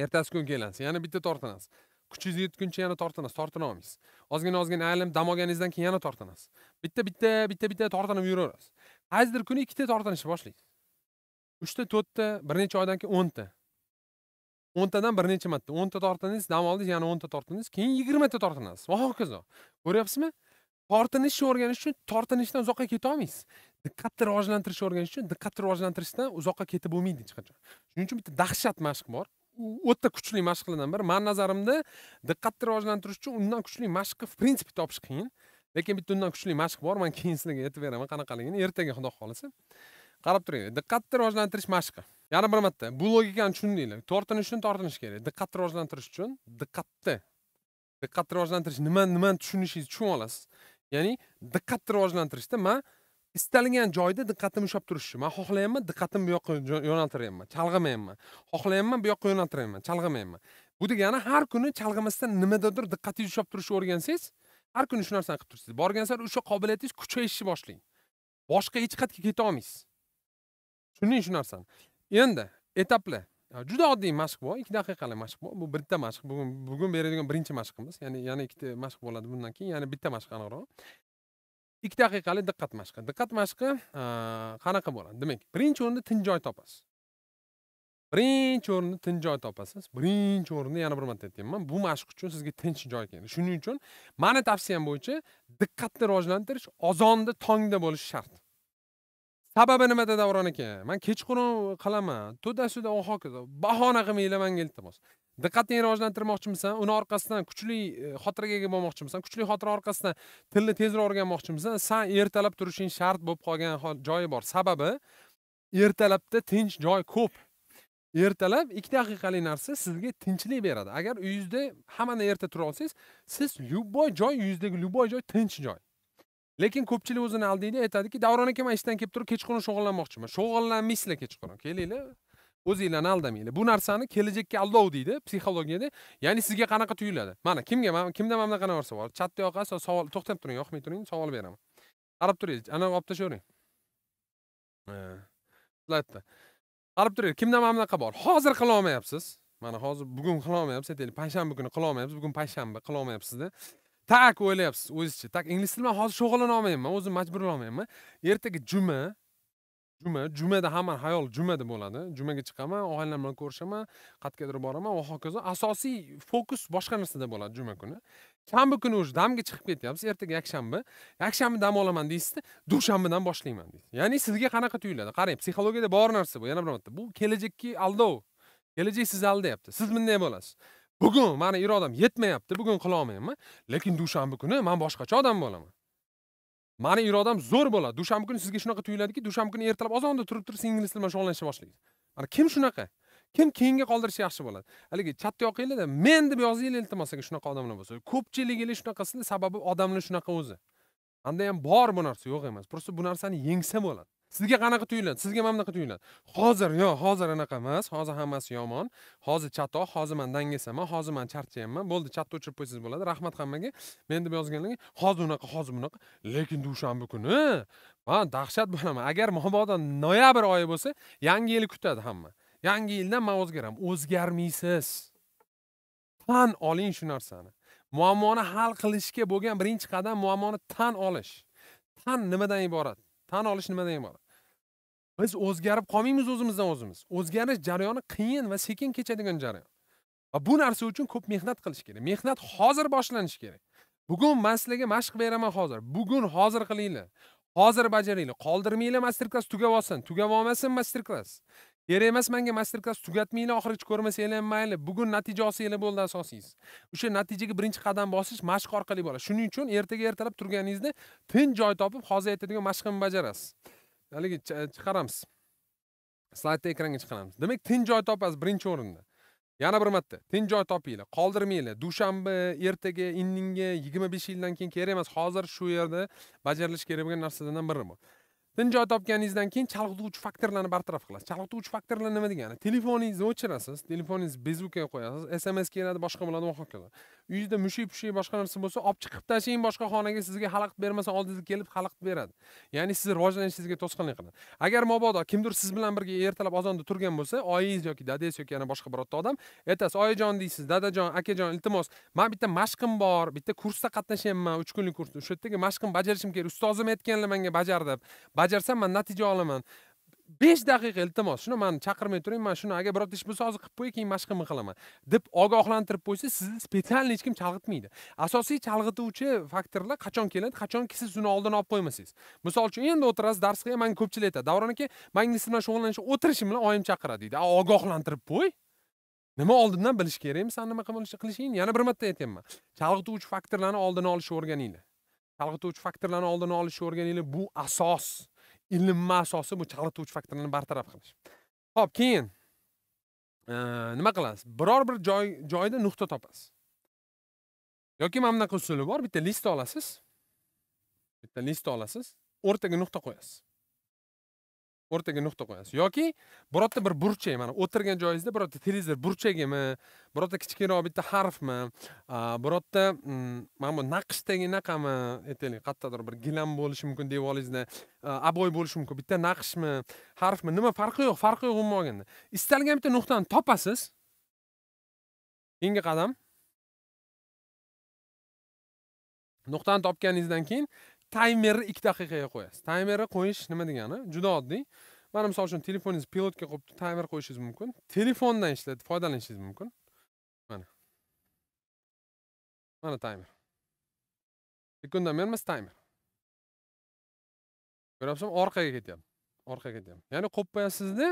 ertasi kun kelasiz yana bitta tortinasiz kuchingiz yetguncha yana tortinasiz tortina olmaysiz ozgina ozgina aylanib dam olganingizdan keyin yana tortinasiz bitta bitta bitta bitta tortinib yuraverasiz qaysidir kuni ikkita tortinishni boshlaysiz uchta to'rtta bir necha oydan keyin o'nta o'ntadan bir necha marta o'nta tortindingiz dam oldingiz yana o'nta tortindingiz keyin yigirmata tortinasiz va hokazo ko'ryapsizmi tortinishni o'rganish uchun tortinishdan uzoqqa keta olmaysiz diqqatni rivojlantirishni o'rganish uchun diqqatni rivojlantirishdan uzoqqa ketib bo'lmaydi hech qachon shuning uchun bitta dahshat mashq bor o'ta kuchli mashq qiladigan bir mani nazarimda diqqatni rivojlantirish uchun undan kuchli mashqni в принципе topish qiyin lekin bitta undan kuchli mashq bor man sizlarga aytib beraman qanaqaligini ertaga xudo xohlasa qarab turing diqqatni rivojlantirish mashqi yana bir marta bu logikani tushundinglar tortinish uchun tortinish kerak diqqatni rivojlantirish uchun diqqatni diqqatni rivojlantirish nima nimani tushunishingizni tushunib olasiz ya'ni diqqatni rivojlantirishda man istalgan joyda diqqatimni ushlab turishni man xohlayapman diqqatimni bu yoqqa yo'naltiryapman chalg'imayapman xohlayapman bu yoqqa yo'naltiryapman chalg'imayapman bu degani har kuni chalg'imasdan nimadadir diqqatingizni ushlab turishni o'rgansangiz har kuni shu narsani qilib tursangiz borgan sari o'sha qobiliyatingiz kuchayishni boshlang boshqa hech qayerga keta tushunding shu narsani endi etaplar juda oddiy mashq bor ikki daqiqalik mashq bor bu bitta mashq bugun bugun beradigan birinchi mashqimiz ya'ni yana ikkita mashq bo'ladi bundan keyin ya'ni bitta mashq aniqroq ikki daqiqalik diqqat mashqi diqqat mashqi qanaqa bo'ladi demak birinchi o'rinda tinch joy topasiz birinchi o'rinda tinch joy topasiz birinchi o'rinda yana bir marta aytyapman bu mashq uchun sizga tinch joy kerak shuning uchun mani tavsiyam bo'yicha diqqatni rivojlantirish ozonda tongda bo'lishi shart sababi nimada davron aka man kechqurun qilaman to'da suda va hokazo bahona qilmanglar manga iltimos diqqatingni rivojlantirmoqchimisan uni orqasidan kuchli e, xotiraga ega bo'lmoqchimisan kuchli xotira orqasidan tilni tezroq o'rganmoqchimisan san ertalab turishing shart bo'lib qolgan joyi bor sababi ertalabda tinch joy ko'p ertalab ikki daqiqalik narsa sizga tinchlik beradi agar uyingizda hammani erta tura olsangiz siz любой joy uyingizdagi любой joy tinch joy lekin ko'pchilik o'zini aldaydi aytadiki davron aka man ishdan kelib turib kechqurun shug'ullanmoqchiman shug'ullanmaysizlar kechqurun kelinglar o'zinglarni aldamanglar bu narsani kelajakka aldov deydi psixologiyada ya'ni sizga qanaqa tuyuladi mana kimga kimda mana bunaqa narsa bor chatda yoqasi savol to'xtab turing yoqmay turing savol beraman qarab turinglar ana olib tashlavering slaydda qarab turinglar kimda mana bunaqa bor hozir qilolmayapsiz mana hozir bugun qilolmayapsiz aytaylik payshanba kuni qilolmayapsiz bugun payshanba qilolmayapsizda tak o'ylayapsiz o'zizcha tak ingliz tili bilan hozir shug'ullanolmayapman o'zim majburlolmayapman ertaga juma juma jumada hamma hayol jumada bo'ladi jumaga chiqaman oilam bilan ko'rishaman qayergadir boraman va hokazo asosiy fokus boshqa narsada bo'ladi juma kuni shanba kuni уже damga chiqib ketyapsiz ertaga yakshanba yakshanba dam olaman deysizda dushanbadan boshlayman deysiz ya'ni sizga qanaqa tuyuladi qarang psixologiyada bor narsa bu yana bir marta bu kelajakki aldov kelajak sizni aldayapti siz bunday bo'lasiz bugun mani irodam yetmayapti bugun qilolmayman lekin dushanba kuni man boshqacha odam bo'laman mani irodam zo'r bo'ladi dushanba kuni sizga shunaqa tuyuladiki dushanba kuni ertalab ozonda turib turib siz ingliz tili bilan shug'ullanishni boshlaysiz mana kim shunaqa kim keyinga qoldirsa yaxshi bo'ladi haligi chatda yoqinglarda men deb yozinglar iltimos agar shunaqa odamlar bo'lsa ko'pchiliginglar shunaqasini sababi odamlar shunaqa o'zi anda ham bor bu narsa yo'q emas просто bu narsani yengsa bo'ladi sizga qanaqa tuyuladi sizga mana bunaqa tuyuladi hozir yo'q hozir anaqa emas hozir hammasi yomon hozir chatoq hozir man dangasaman hozir man charchayapman bo'ldi chatni o'chirib qo'ysangiz bo'ladi rahmat hammaga men deb yozganlarga hozir unaqa hozir bunaqa lekin dushanba kuni man dahshat bo'laman agar mobodo noyabr oyi bo'lsa yangi yil kutadi hamma yangi yildan man o'zgaraman o'zgarmaysiz tan oling shu narsani muammoni hal qilishga bo'lgan birinchi qadam muammoni tan olish tan nimadan iborat tan olish nima bo'ladi biz o'zgarib qolmaymiz o'zimizdan o'zimiz o'zgarish jarayoni qiyin va sekin kechadigan jarayon va bu narsa uchun ko'p mehnat qilish kerak mehnat hozir boshlanishi kerak bugun man sizlarga mashq beraman hozir bugun hozir qilinglar hozir bajaringlar qoldirmanglar master klass tugab olsin tugab olmasin master klass kerak emas manga master klass tugatmanglar oxirigacha ko'rmasanglar ham mayli bugun natija olsanglar bo'ldi asosiysi o'sha natijaga birinchi qadam bosish mashq orqali bo'ladi shuning uchun ertaga ertalab turganingizda tinch joy topib hozir aytadigan mashqimni bajarasiz haligi chiqaramiz slaydni ekranga chiqaramiz demak tinch joy topasiz birinchi o'rinda yana bir marta tinch joy topinglar qoldirmanglar dushanba ertaga indinga yigirma besh yildan keyin kerak emas hozir shu yerda bajarilishi kerak bo'lgan narsalardan biri bu tinch topganingizdan keyin chalg'ituvchi faktorlarni bartaraf qilasiz chalg'ituvchi faktorlar nima degani telefoningizni o'chirasiz telefoningizni bezvukka qo'yasiz sms keladi boshqa bo'ladi va hokazo uyingizda mushuk pushuk boshqa narsa bo'lsa olib chiqib tashlang boshqa xonaga sizga xalaqit bermasa oldingizga kelib xalaqit beradi ya'ni sizni rivojlanishingizga to'sqinlik qiladi agar mabodo kimdir siz bilan birga ertalab ozonda turgan bo'lsa oyingiz yoki dadangiz yoki yana boshqa birorta odam aytasiz oyajon deysiz dadajon akajon iltimos man bitta mashqim bor bitta kursda qatnashyapman uch kunlik kursda o'sha yerdagi mashqimni bajarishim kerak ustozim aytganlar menga bajar deb bajarsam man natija olaman besh daqiqa iltimos shuni mani chaqirmay turing man shuni agar birorta ish bo'lsa hozir qilib qo'ying keyin mashqimni qilaman deb ogohlantirib qo'ysa sizni специально hech kim chalg'itmaydi asosiy chalg'ituvchi faktorlar qachon keladi qachonki siz uni oldini olib qo'ymasangiz misol uchun endi o'tirasiz darsga manga ko'pchilik aytadi davron aka man ingliz bilan shug'ullanishga o'tirishim bilan oyim chaqiradi deydi ogohlantirib qo'y nima oldindan bilish kerakmi san nima qilishingni yana bir marta aytyapman chalg'ituvchi faktorlarni oldini olishni o'rganinglar chalg'ituvchi faktorlarni oldini olishni o'rganinglar bu asos ilmni asosi bu chalg'ituvchi faktorlarni bartaraf qilish ho'p keyin euh, nima qilasiz biror bir joy joyda nuqta topasiz yoki mana bunaqa usuli bor bitta list olasiz bitta list olasiz o'rtaga nuqta qo'yasiz o'rtaga nuqta qo'yasiz yoki birorta bir burchak mana o'tirgan joyingizda birorta televizor burchagimi birorta kichkinroq bitta harfmi birorta mm, mana bu naqshdagi anaqami aytaylik qayerdadir bir gilam bo'lishi mumkin devoringizda aboy bo'lishi mumkin bitta naqshmi harfmi nima farqi yo'q farqi yo'q umuman olganda istalgan bitta nuqtani topasiz keyingi qadam nuqtani topganingizdan keyin taymerni 2 daqiqaga qo'yasiz taymerni qo'yish nima degani juda oddiy mana misol uchun telefoningizni pilotga qo'yib taymer qo'yishingiz mumkin telefondan ishlatib foydalanishingiz mumkin mana mana taymer sekundamer emas taymer ko'ryapsizmi orqaga ketyapti orqaga ketyapti ya'ni qo'yib qo'yasizda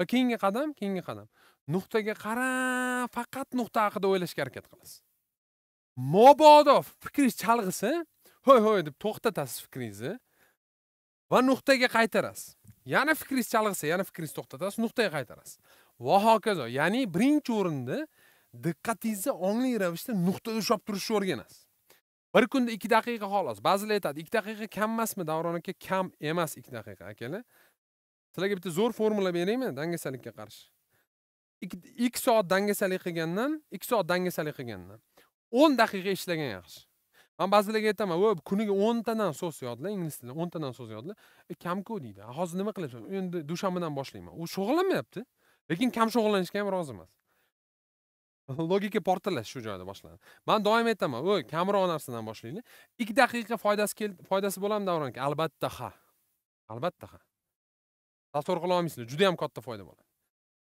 va keyingi qadam keyingi qadam nuqtaga qarab faqat nuqta haqida o'ylashga harakat qilasiz mobodo fikringiz chalg'isa hoy hoy deb to'xtatasiz fikringizni va nuqtaga qaytarasiz yana fikringiz chalg'isa yana fikringizni to'xtatasiz nuqtaga qaytarasiz va hokazo ya'ni birinchi o'rinda diqqatingizni ongli ravishda nuqtaga ushlab turishni o'rganasiz bir kunda ikki daqiqa xolos ba'zilar aytadi ikki daqiqa kam emasmi davron aka kam emas ikki daqiqa akalar sizlarga bitta zo'r formula beraymi dangasalikka qarshi ikki soat dangasalik qilgandan ikki soat dangasalik qilgandan o'n daqiqa ishlagan yaxshi man ba'zilarga aytaman voy kuniga o'ntadan so'z yodla ingliz tilida o'ntadan so'z yodla e, kamku deydi hozir nima qilyapsan endi dushanbadan boshlayman u shug'ullanmayapti lekin kam shug'ullanishga ham rozi emas logika portlash shu joyda boshlanadi man doim aytaman voy kamroq narsadan boshlaylik ikki daqiqa foydasi kel foydasi bo'ladimi aka albatta ha albatta ha tasavvur qila olmaysizlar juda yam katta foyda bo'ladi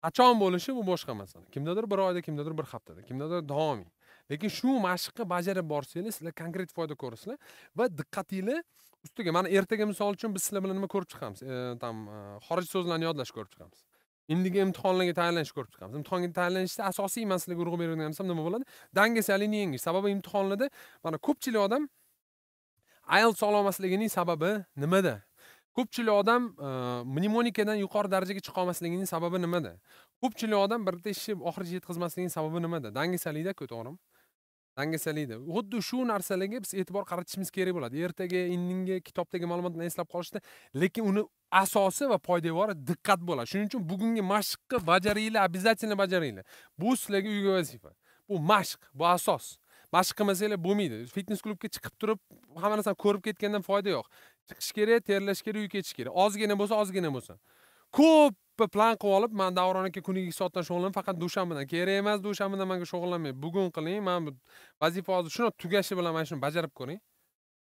qachon bo'lishi bu boshqa masala kimdadir bir oyda kimdadir bir haftada kimdadir doimiy lekin shu mashqni bajarib borsanglar sizlar konkret foyda ko'rasizlar va diqqatinglar ustiga mana ertaga misol uchun biz sizlar bilan nima ko'rib chiqamiz там e, e, xorij so'zlarini yodlash ko'rib chiqamiz endigi imtihonlarga tayyorlanish ko'rib chiqamiz imtihonga tayyorlanishda asosiy man sizlarga urg'u beradigan bo'lsam nima bo'ladi dangasalikni yengish sababi imtihonlarda mana ko'pchilik odam ielts ololmasligining sababi nimada ko'pchilik odam e, mnemonikadan yuqori darajaga chiqa olmasligining sababi nimada ko'pchilik odam bitta ishni oxirigacha yetkazmasligining sababi nimada ku to'g'rimi dangasalikda xuddi shu narsalarga biz e'tibor qaratishimiz kerak bo'ladi ertaga indinga kitobdagi ma'lumotni eslab qolishda lekin uni asosi va poydevori diqqat bo'ladi shuning uchun bugungi mashqni bajaringlar обязательно bajaringlar bu sizlarga uyga vazifa bu mashq bu asos mashq qilmasanglar bo'lmaydi fitnes klubga chiqib turib hamma narsani ko'rib ketgandan foyda yo'q chiqish kerak terlash kerak uyga ketish kerak ozgina bo'lsa ozgina bo'lsa ko'p plan qilib olib man davron aka kuniga ikki soatdan shug'ullanib faqat dushanbadan kerak emas dushanbadan manga shug'ullanmang bugun qiling man bu vazifa hozir shuni tugashi bilan mana shuni bajarib ko'ring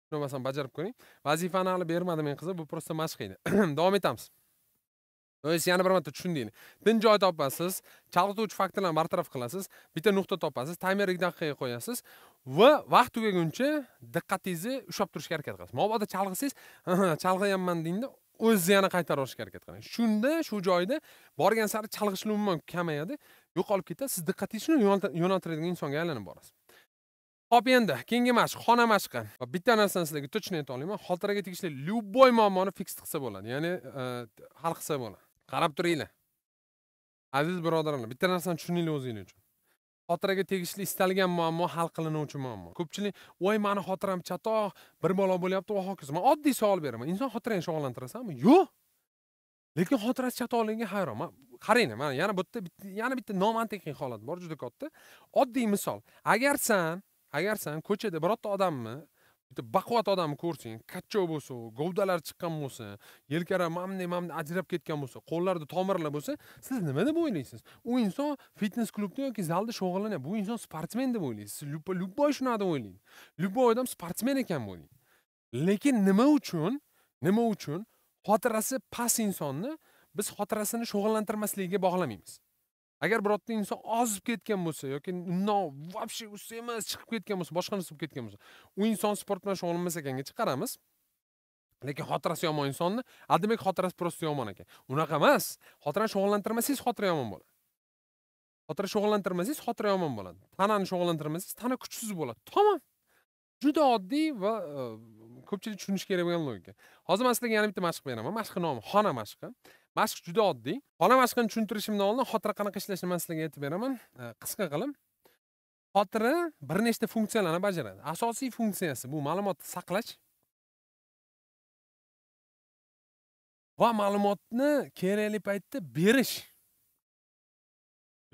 shuni masalan bajarib ko'ring vazifani hali bermadim men qizi bu просто mashq edi davom etamiz то есть yana bir marta tushundinglar tinch joy topasiz chalg'ituvchi faktorlarni bartaraf qilasiz bitta nuqta topasiz taymer ikki daqiqaga qo'yasiz va vaqt tugaguncha diqqatingizni ushlab turishga harakat qilasiz mobodo chalg'isangiz chalg'iyapman deganda o'zizni yana qaytarib olishga harakat qiling shunda shu joyda borgan sari chalg'ishlar umuman kamayadi yo'qolib ketadi siz diqqatingizni yo'naltiradigan insonga aylanib borasiz Xo'p endi keyingi mashq xona mashqi. Bitta narsani sizlarga точно ayta olaman. Xotiraga tegishli любой muammoni fiks qilsa bo'ladi, ya'ni e, hal qilsa bo'ladi. Qarab turinglar. Aziz birodarlar, bitta narsani tushuninglar o'zinglar uchun. xotiraga tegishli istalgan muammo hal qilinuvchi muammo ko'pchilik voy mani xotiram chatoq bir balo bo'lyapti va hokazo man oddiy savol beraman inson xotirangni shug'ullantirasanmi yo'q lekin xotirasi chatoqligiga hayronman qaranglar mana yana bu bitta yana bitta nomantiqiy holat bor juda katta oddiy misol agar san agar san ko'chada birorta odamni bitta baquvvat odamni ko'rsang kachchov bo'lsa u g'ovdalari chiqqan bo'lsa yelkara mana bunday ajrab ketgan bo'lsa qo'llarida tomirlar bo'lsa siz nima deb o'ylaysiz u inson fitnes klubda yoki zalda shug'ullanyapti bu inson sportsmen deb o'ylaysiz любой shunaqa deb o'ylaydi любой odam sportsmen ekan bu deydi lekin nima uchun nima uchun xotirasi past insonni biz xotirasini shug'ullantirmasligiga bog'lamaymiz agar birorta inson ozib ketgan bo'lsa yoki undan вообще ust emas chiqib ketgan bo'lsa boshqa narsa bo'lib ketgan bo'lsa u inson sport bilan shug'ullanmas ekanga chiqaramiz lekin xotirasi yomon insonni a demak xotirasi просто yomon ekan unaqa emas xotirani shug'ullantirmasangiz xotira yomon bo'ladi xotira shug'ullantirmasangiz xotira yomon bo'ladi tanani shug'ullantirmasangiz tana kuchsiz bo'ladi tamom juda oddiy va e, ko'pchilik tushunishi kerak bo'lgan logika hozir man sizlarga yana bitta mashq beraman mashqni nomi xona mashqi mashq juda oddiy xona mashqini tushuntirishimdan oldin xotira qanaqa ishlashini man sizlarga aytib beraman e, qisqa qilib xotira bir nechta funksiyalarni bajaradi asosiy funksiyasi bu ma'lumotni saqlash va ma'lumotni kerakli paytda berish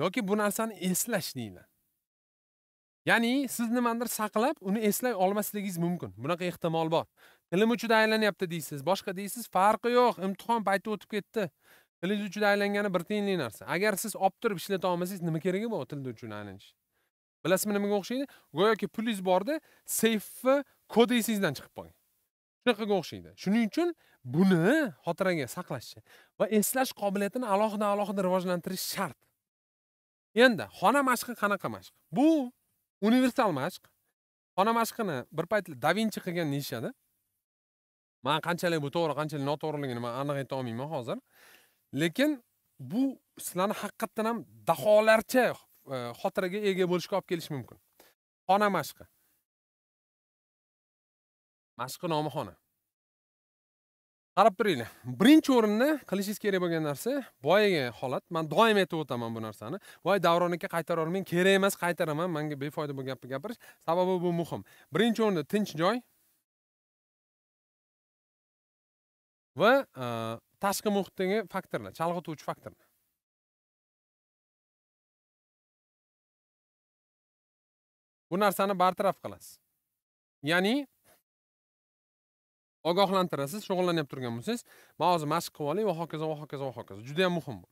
yoki bu narsani eslash deyiladi ya'ni siz nimanidir saqlab uni eslay olmasligingiz mumkin bunaqa ehtimol bor ilm uchida aylanyapti deysiz boshqa deysiz farqi yo'q imtihon payti o'tib ketdi tiliz uchun aylangani bir tiyinlik narsa agar siz olib turib ishlata olmasangiz nima keragi bor tilni uchun aylanish bilasizmi nimaga o'xshaydi go'yoki pulingiz borda seyfni kodi esingizdan chiqib qolgan shunaqaga o'xshaydi shuning uchun buni xotiraga saqlashchi va eslash qobiliyatini alohida alohida rivojlantirish shart endi xona mashqi qanaqa mashq bu universal mashq xona mashqini bir paytlar da qilgan deyishadi man qanchalik bu to'g'ri qanchalik noto'g'riligini man aniq ayta olmayman hozir lekin bu sizlarni haqiqatdan ham daholarcha e, xotiraga ega bo'lishga olib kelishi mumkin xona mashqi mashqi nomi xona qarab turinglar birinchi o'rinda qilishingiz kerak bo'lgan narsa boyagi holat man doim aytib o'taman bu narsani voy davron aka qaytara kerak emas qaytaraman manga befoyda bu gapni gapirish sababi bu muhim birinchi o'rinda tinch joy va e, tashqi muhitdagi faktorlar chalg'ituvchi faktorlar bu narsani bartaraf qilasiz ya'ni ogohlantirasiz shug'ullanib turgan bo'lsangiz man hozir mashq qilib olay va hokazo va hokazo va hokazo juda yam muhim bu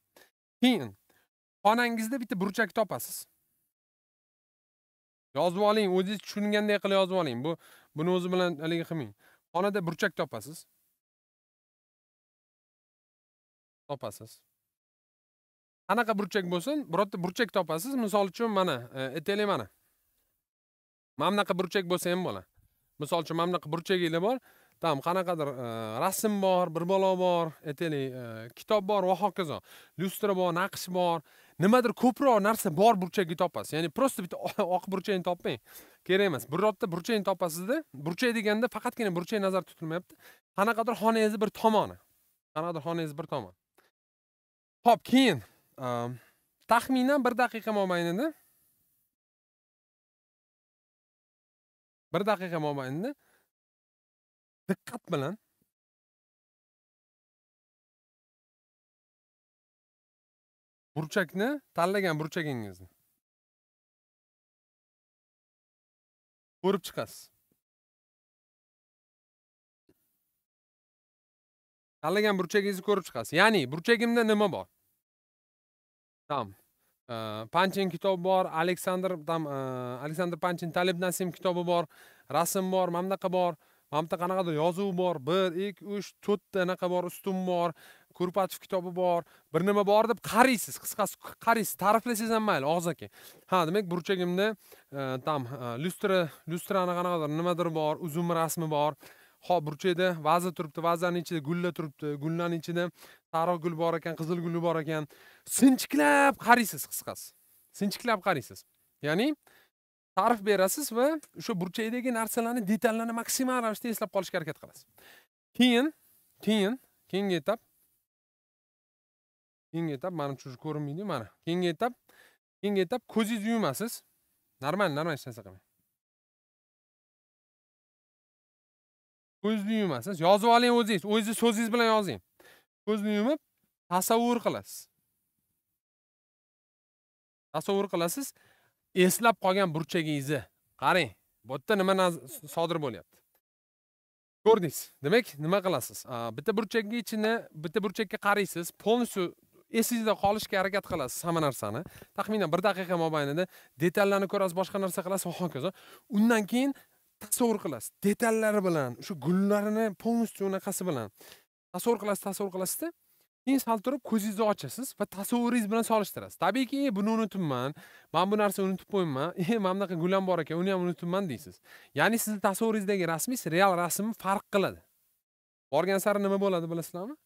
keyin xonangizda bitta burchak topasiz yozib oling o'zingiz tushunganday qilib yozib oling bu buni o'zi bilan haligi qilmang xonada burchak topasiz topasiz qanaqa burchak bo'lsin birorta burchak topasiz misol uchun mana e, aytaylik mana mana bunaqa burchak bo'lsa ham bo'ladi misol uchun mana bunaqa burchagilar bor там qanaqadir e, rasm bor bir balo bor aytaylik e, kitob bor va hokazo lyustra bor naqsh bor nimadir ko'proq narsa bor burchakni topasiz ya'ni просто bitta oq burchakni topmang kerak emas birorta burchakni topasizda burchak deganda faqatgina burchak nazarda tutilmayapti qanaqadir xonangizni bir tomoni qanaqadir xonangizni bir tomoni Hop, keyin taxminan 1 daqiqa mobaynida 1 daqiqa mobaynida diqqat bilan burchakni tanlagan burchagingizni ko'rib chiqasiz tanlagan burchagingizni ko'rib chiqasiz ya'ni burchagimda nima bor там panchin kitobi bor aleksandr там aleksandr panchin talib nasim kitobi bor rasm bor mana bunaqa bor mana bitta qanaqadir yozuv bor bir ikki uch to'rtta anaqa bor ustun bor kurpatov kitobi bor bir nima bor deb qaraysiz qisqasi qaraysiz ta'riflasangiz ham mayli og'iz aka ha demak burchagimda там lyustra lyustrani qanaqadir nimadir bor uzum rasmi bor ho burchakda vaza turibdi vazani ichida gulla turibdi gullarni ichida sariq gul bor ekan qizil gul bor ekan sinchiklab qaraysiz qisqasi sinchiklab qaraysiz ya'ni ta'rif berasiz va o'sha burchakdagi narsalarni detallarni maksimal ravishda eslab qolishga harakat qilasiz keyin keyin keyingi etap keyingi etap mana уже ko'rinmaydi mana keyingi etap keyingi etap ko'zingizni yumasiz normal normal hech narsa qilmang ko'zni yumasiz yozib oling o'zingiz o'zingizni so'zingiz bilan yozing ko'zni yumib tasavvur qilasiz tasavvur qilasiz eslab qolgan burchagingizni qarang bu yerda nima sodir bo'lyapti ko'rdingiz demak nima qilasiz bitta burchakni ichini bitta burchakka qaraysiz полностью esingizda qolishga harakat qilasiz hamma narsani taxminan bir daqiqa mobaynida detallarni ko'rasiz boshqa narsa qilasiz va hokazo undan keyin tasavvur qilasiz detallari bilan o'sha gullarini полностью unaqasi bilan tasavvur qilasiz tasavvur qilasizda keyin sal turib ko'zingizni ochasiz va tasavvuringiz bilan solishtirasiz tabiiyki e, buni unutibman man bu narsani unutib qo'yibman e mana bunaqa ham bor ekan uni ham unutibman deysiz ya'ni sizni tasavvuringizdagi rasmingiz real rasmni farq qiladi borgan sari nima bo'ladi bilasizlarmi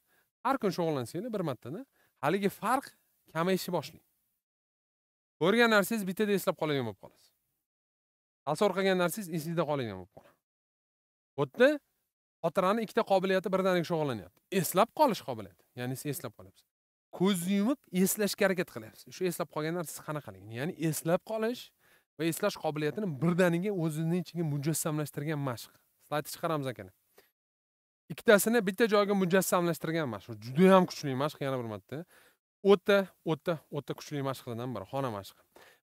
har kun shug'ullansanglar bir martada haligi farq kamayishi boshlaydi ko'rgan narsangiz bittada eslab qoladigan bo'lib qolasiz tasavvur qilgan narsangiz esingizda qoladigan bo'lib qoladi bu yerda xotirani ikkita qobiliyati birdaniga shug'ullanyapti eslab qolish qobiliyati ya'ni siz eslab qolyapsiz ko'zni yumib eslashga harakat qilyapsiz shu eslab qolgan narsangiz qanaqaligini ya'ni eslab qolish va eslash qobiliyatini birdaniga o'zini ichiga mujassamlashtirgan mashq slaydni chiqaramiz aka ikkitasini bitta joyga mujassamlashtirgan mashq juda yam kuchli mashq yana bir marta o'ta o'ta o'ta kuchli mashqlardan biri xona mashqi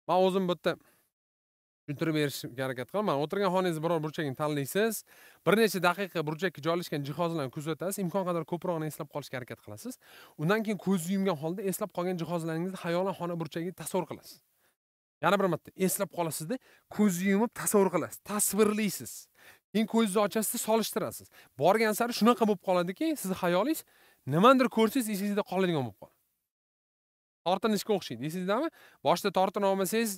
man o'zim bu yerda tushuntirib berishga harakat qilaman mana o'tirgan xonangizni biror burchagini tanlaysiz bir necha daqiqa burchakka joylashgan jihozlarni kuzatasiz imkon qadar ko'prog'ini eslab qolishga harakat qilasiz undan keyin ko'zni yumgan holda eslab qolgan jihozlaringizni xayolan xona burchagiga tasavvur qilasiz yana bir marta eslab qolasizda ko'zni yumib tasavvur qilasiz tasvirlaysiz keyin ko'zingizni ochasizda solishtirasiz borgan sari shunaqa bo'lib qoladiki sizni xayolingiz nimanidir ko'rsangiz esingizda qoladigan bo'lib qoladi tortinishga o'xshaydi esingizdami boshida tortin olmasangiz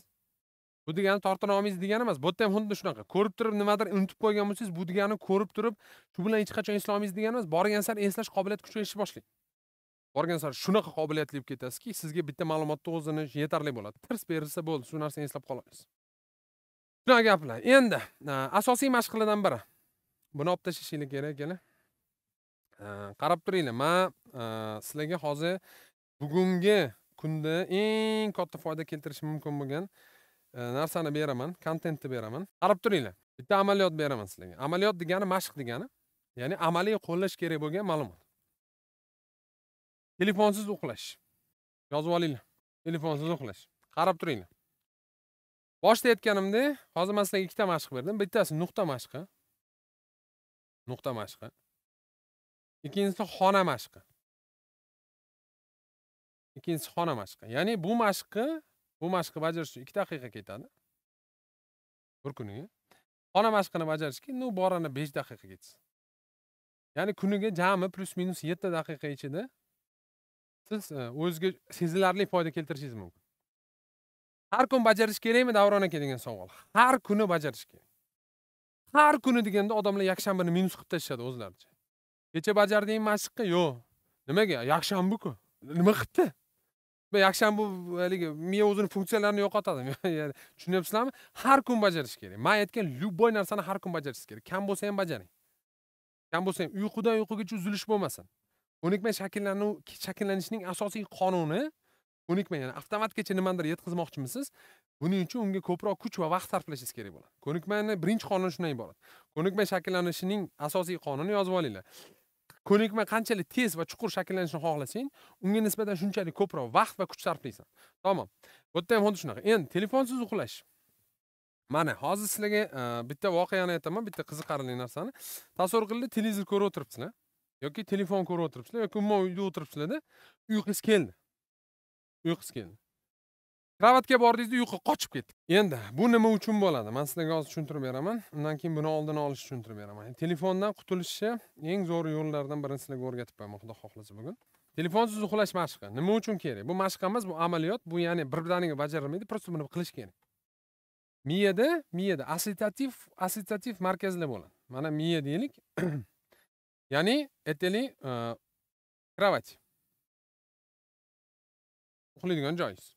bu degani tortina olmaysiz degani emas bu yerda ham xuddi shunaqa ko'rib turib nimadir unutib qo'ygan bo'lsangiz bu degani ko'rib turib shu bilan hech qachon eslay olmaysiz degani emas borgan sari eslash qobiliyati kuchayishni boshlaydi borgan sari shunaqa qobiliyatli bo'lib ketasizki sizga bitta ma'lumotni o'zini yetarli bo'ladi tirs berilsa bo'ldi shu narsani eslab qolasiz shunaqa gaplar endi e, asosiy mashqlardan biri buni olib tashlashinglar kerak ekanlar e, qarab turinglar man e, sizlarga hozir bugungi kunda eng katta foyda keltirishi mumkin bo'lgan narsani beraman kontentni beraman qarab turinglar bitta amaliyot beraman sizlarga amaliyot degani mashq degani ya'ni amaliy qo'llash kerak bo'lgan ma'lumot telefonsiz uxlash yozib olinglar telefonsiz uxlash qarab turinglar boshida aytganimdek hozir man sizlarga ikkita mashq berdim bittasi nuqta mashqi nuqta mashqi ikkinchisi xona mashqi ikkinchisi xona mashqi ya'ni bu mashqni bu mashqni bajarish uchun ikki daqiqa ketadi bir kuniga xona mashqini bajarishga ну borani besh daqiqa ketsin ya'ni kuniga jami plyus minus yetti daqiqa ichida siz e, o'zizga sezilarli foyda keltirishingiz mumkin har kun bajarish kerakmi davron aka degan savol har kuni bajarish kerak har kuni deganda odamlar yakshanbani minus qilib tashlashadi o'zlaricha kecha bajarding mashqni yo'q nimaga yakshanbaku nima qilibdi yakshanba e, haligi miya o'zini funksiyalarini yo'qotadi tushunyapsizlarmi har kun bajarish kerak man aytgan любой narsani har kun bajarishingiz kerak kam bo'lsa ham bajaring kam bo'lsa ham uyqudan uyqugacha uzilish bo'lmasin ko'nikma shakllanu shakllanishning asosiy qonuni ko'nikma ya'ni avtomatgacha nimanidir yetkazmoqchimisiz buning uchun unga ko'proq kuch va vaqt sarflashingiz kerak bo'ladi ko'nikmani birinchi qonuni shundan iborat ko'nikma shakllanishining asosiy qonunini yozib olinglar ko'nikma qanchalik tez va chuqur shakllanishini xohlasang unga nisbatan shunchalik ko'proq vaqt va kuch sarflaysan tamom bu yerda ham xuddi shunaqa endi telefonsiz uxlash mana hozir sizlarga e, bitta voqeani aytaman bitta qiziqarli narsani tasavvur qilinglar televizor ko'rib o'tiribsizlar yoki telefon ko'rib o'tiribsizlar yoki umuman uyda o'tiribsizlarda uyqungiz keldi uyqungiz keldi kravatga bordingizda uyqu qochib ketdi endi bu nima uchun bo'ladi man sizlarga hozir tushuntirib beraman undan keyin buni oldini olish tushuntirib beraman telefondan qutulishni eng zo'r yo'llaridan birini sizlarga o'rgatib qo'yaman xudo xohlasa bugun telefonsiz uxlash mashqi nima uchun kerak bu mashq emas bu amaliyot bu ya'ni birdaniga bajarilmaydi просто buni qilish kerak miyada miyada assotiativ assotiativ markazlar bo'ladi mana miya deylik ya'ni aytaylik e, kravat uxlaydigan joyingiz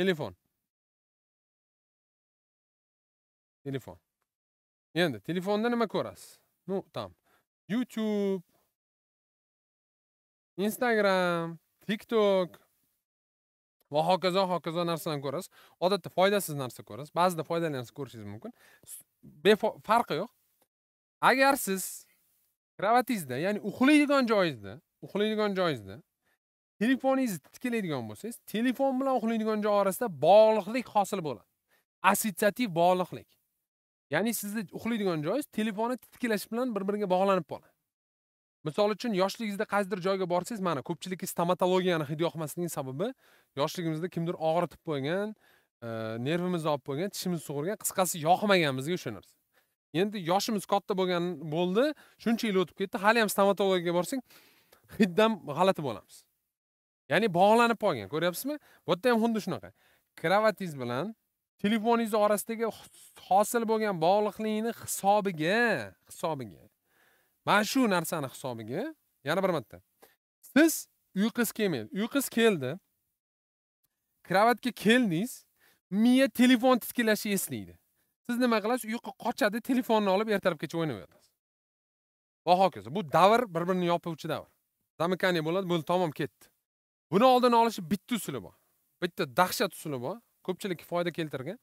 telefon telefon endi telefonda nima ko'rasiz ну там youtube instagram tiktok va hokazo hokazo narsalarni ko'rasiz odatda foydasiz narsa ko'rasiz ba'zida foydali narsa ko'rishingiz mumkin farqi yo'q agar siz kravatingizda ya'ni uxlaydigan joyingizda uxlaydigan joyingizda telefoningizni tiklaydigan bo'lsangiz telefon bilan uxlaydigan joy orasida bog'liqlik hosil bo'ladi assotsiativ bog'liqlik ya'ni sizni uxlaydigan joyingiz telefonni tiklash bilan bir biriga bog'lanib qoladi misol uchun yoshligingizda qaysidir joyga borsangiz mana ko'pchilikka stomatologiyani hid yoqmasligining sababi yoshligimizda kimdir og'ritib qo'ygan e, nervimizni olib qo'ygan tishimizni sug'urgan qisqasi yoqmagan bizga o'sha narsa endi yoshimiz katta bo'lgan bo'ldi shuncha yil o'tib ketdi hali ham stomatologiyaga borsang hiddan g'alati bo'lamiz ya'ni bog'lanib qolgan ko'ryapsizmi bu yerda ham xuddi shunaqa kravatingiz bilan telefoningiz orasidagi hosil bo'lgan bog'liqlikni hisobiga hisobiga mana shu narsani hisobiga yana bir marta siz uyqusiz kelmaydi uyqusiz keldi kravatga keldingiz miya telefon titkilashni eslaydi siz nima qilasiz uyqu qochadi telefonni olib ertalabgacha o'ynayverasiz va hokazo bu davr bir birini yopuvchi davr zamykание bo'ladi bo'ldi tamom ketdi buni oldini olishni bitta usuli bor bitta dahshat usuli bor ko'pchilikka foyda keltirgan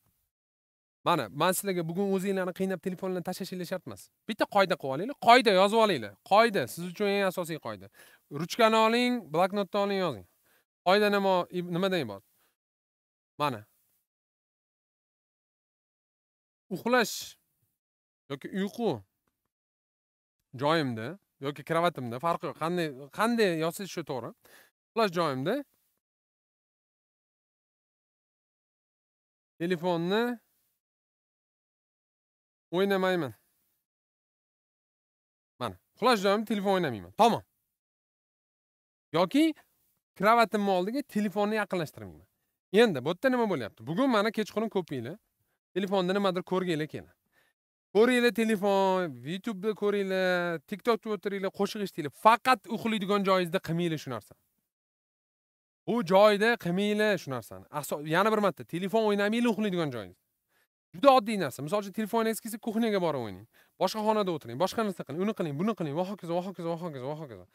mana man sizlarga bugun o'zinglarni qiynab telefonlarni tashlashinglar shart emas bitta qoida qilib olinglar qoida yozib olinglar qoida siz uchun eng asosiy qoida ruchkani oling bloknotni oling yozing qoida nima nimadan iborat mana uxlash yoki uyqu joyimda yoki kravatimda farqi yo'q qanday qanday yozsangiz shu to'g'ri uxlash joyimda telefonni o'ynamayman mana uxlash joyimda telefon o'ynamayman tamom yoki kravatimni oldiga telefonni yaqinlashtirmayman endi bu yerda nima bo'lyapti bugun mana kechqurun ko'pinglar telefonda nimadir ko'rginglar keladi ko'ringlar telefon youtubeda ko'ringlar tiktokda o'tiringlar qo'shiq eshitinglar faqat uxlaydigan joyingizda qilmanglar shu narsani u joyda qilmanglar shu narsani yana bir marta telefon o'ynamanglar uxlaydigan joyingiz juda oddiy narsa misol uchun telefon o'ynagisi kelsa kuxnyaga borib o'ynang boshqa xonada o'tiring boshqa narsa qiling uni qiling buni qiling va hokazo va hokazo va hokazo va hokazo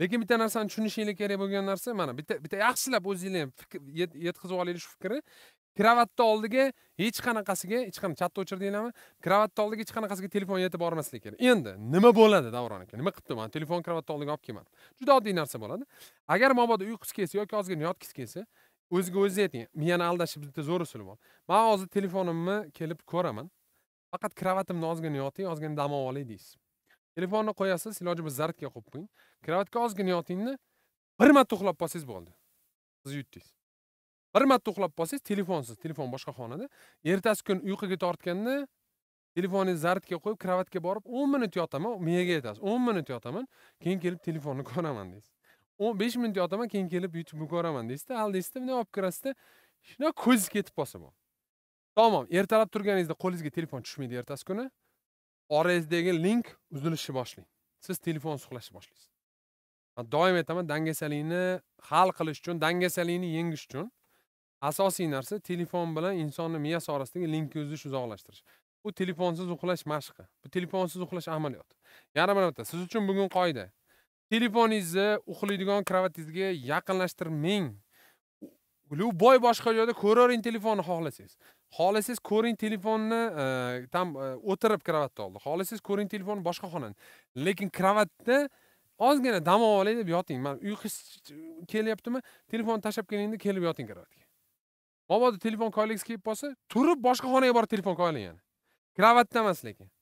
lekin bitta narsani tushunishingiz kerak bo'lgan narsa mana bitta bitta yaxshilab o'zinglar ham yetkazib olinglar shu fikrni kravatni oldiga hech qanaqasiga hech qanaqa chatda o'chirdinglarmi kravatni oldiga hech qanaqasiga telefon yetib bormasligi kerak endi nima bo'ladi davron aka nima qilibdi man telefon kravatni oldiga olib kelmadim juda oddiy narsa bo'ladi agar mabodo uyqusi kelsa yoki ozgina yotgisi kelsa o'ziga o'zi ayting miyani aldashni bitta zo'r usuli bor man hozir telefonimni kelib ko'raman faqat kravatimni ozgina yoting ozgina dam olay deysiz telefonni qo'yasiz iloji bo'lsa zaryadkaga qo'yib qo'ying kravatga ozgina yotingni bir marta uxlab qolsangiz bo'ldi siz yutdingiz bir marta uxlab qolsangiz telefonsiz telefon boshqa xonada ertasi kun uyquga tortganda telefoningizni zaradga qo'yib kravatga borib o'n minut yotaman miyaga aytasiz o'n minut yotaman keyin kelib telefonni ko'raman deysiz o'n besh minut yotaman keyin kelib youtubeni ko'raman deysizda hali deysizda bunday olib kirasizda shunaqa ko'zingiz ketib qolsa bo'ldi tamom ertalab turganingizda qo'lingizga telefon tushmaydi ertasi kuni orangizdagi link uzilishni boshlaydi siz telefonsiz uxlashni boshlaysiz doim aytaman dangasalikni hal qilish uchun dangasalikni yengish uchun asosiy narsa telefon bilan insonni miyasi orasidagi linkni uzish uzoqlashtirish bu telefonsiz uxlash mashqi bu telefonsiz uxlash amaliyoti yana marta siz uchun bugun qoida telefoningizni uxlaydigan kravatingizga yaqinlashtirmang u boy boshqa joyda ko'ravering telefonni xohlasangiz xohlasangiz ko'ring telefonni там e, e, o'tirib kravatni oldi xohlasangiz ko'ring telefonni boshqa xonani lekin kravatda ozgina dam olay deb yoting man uyqu kelyaptimi telefonni tashlab kelingda kelib yoting kravatga mabodo telefon koyilgisi kelib qolsa turib boshqa xonaga borib telefon koyiling yani kravatda emas lekin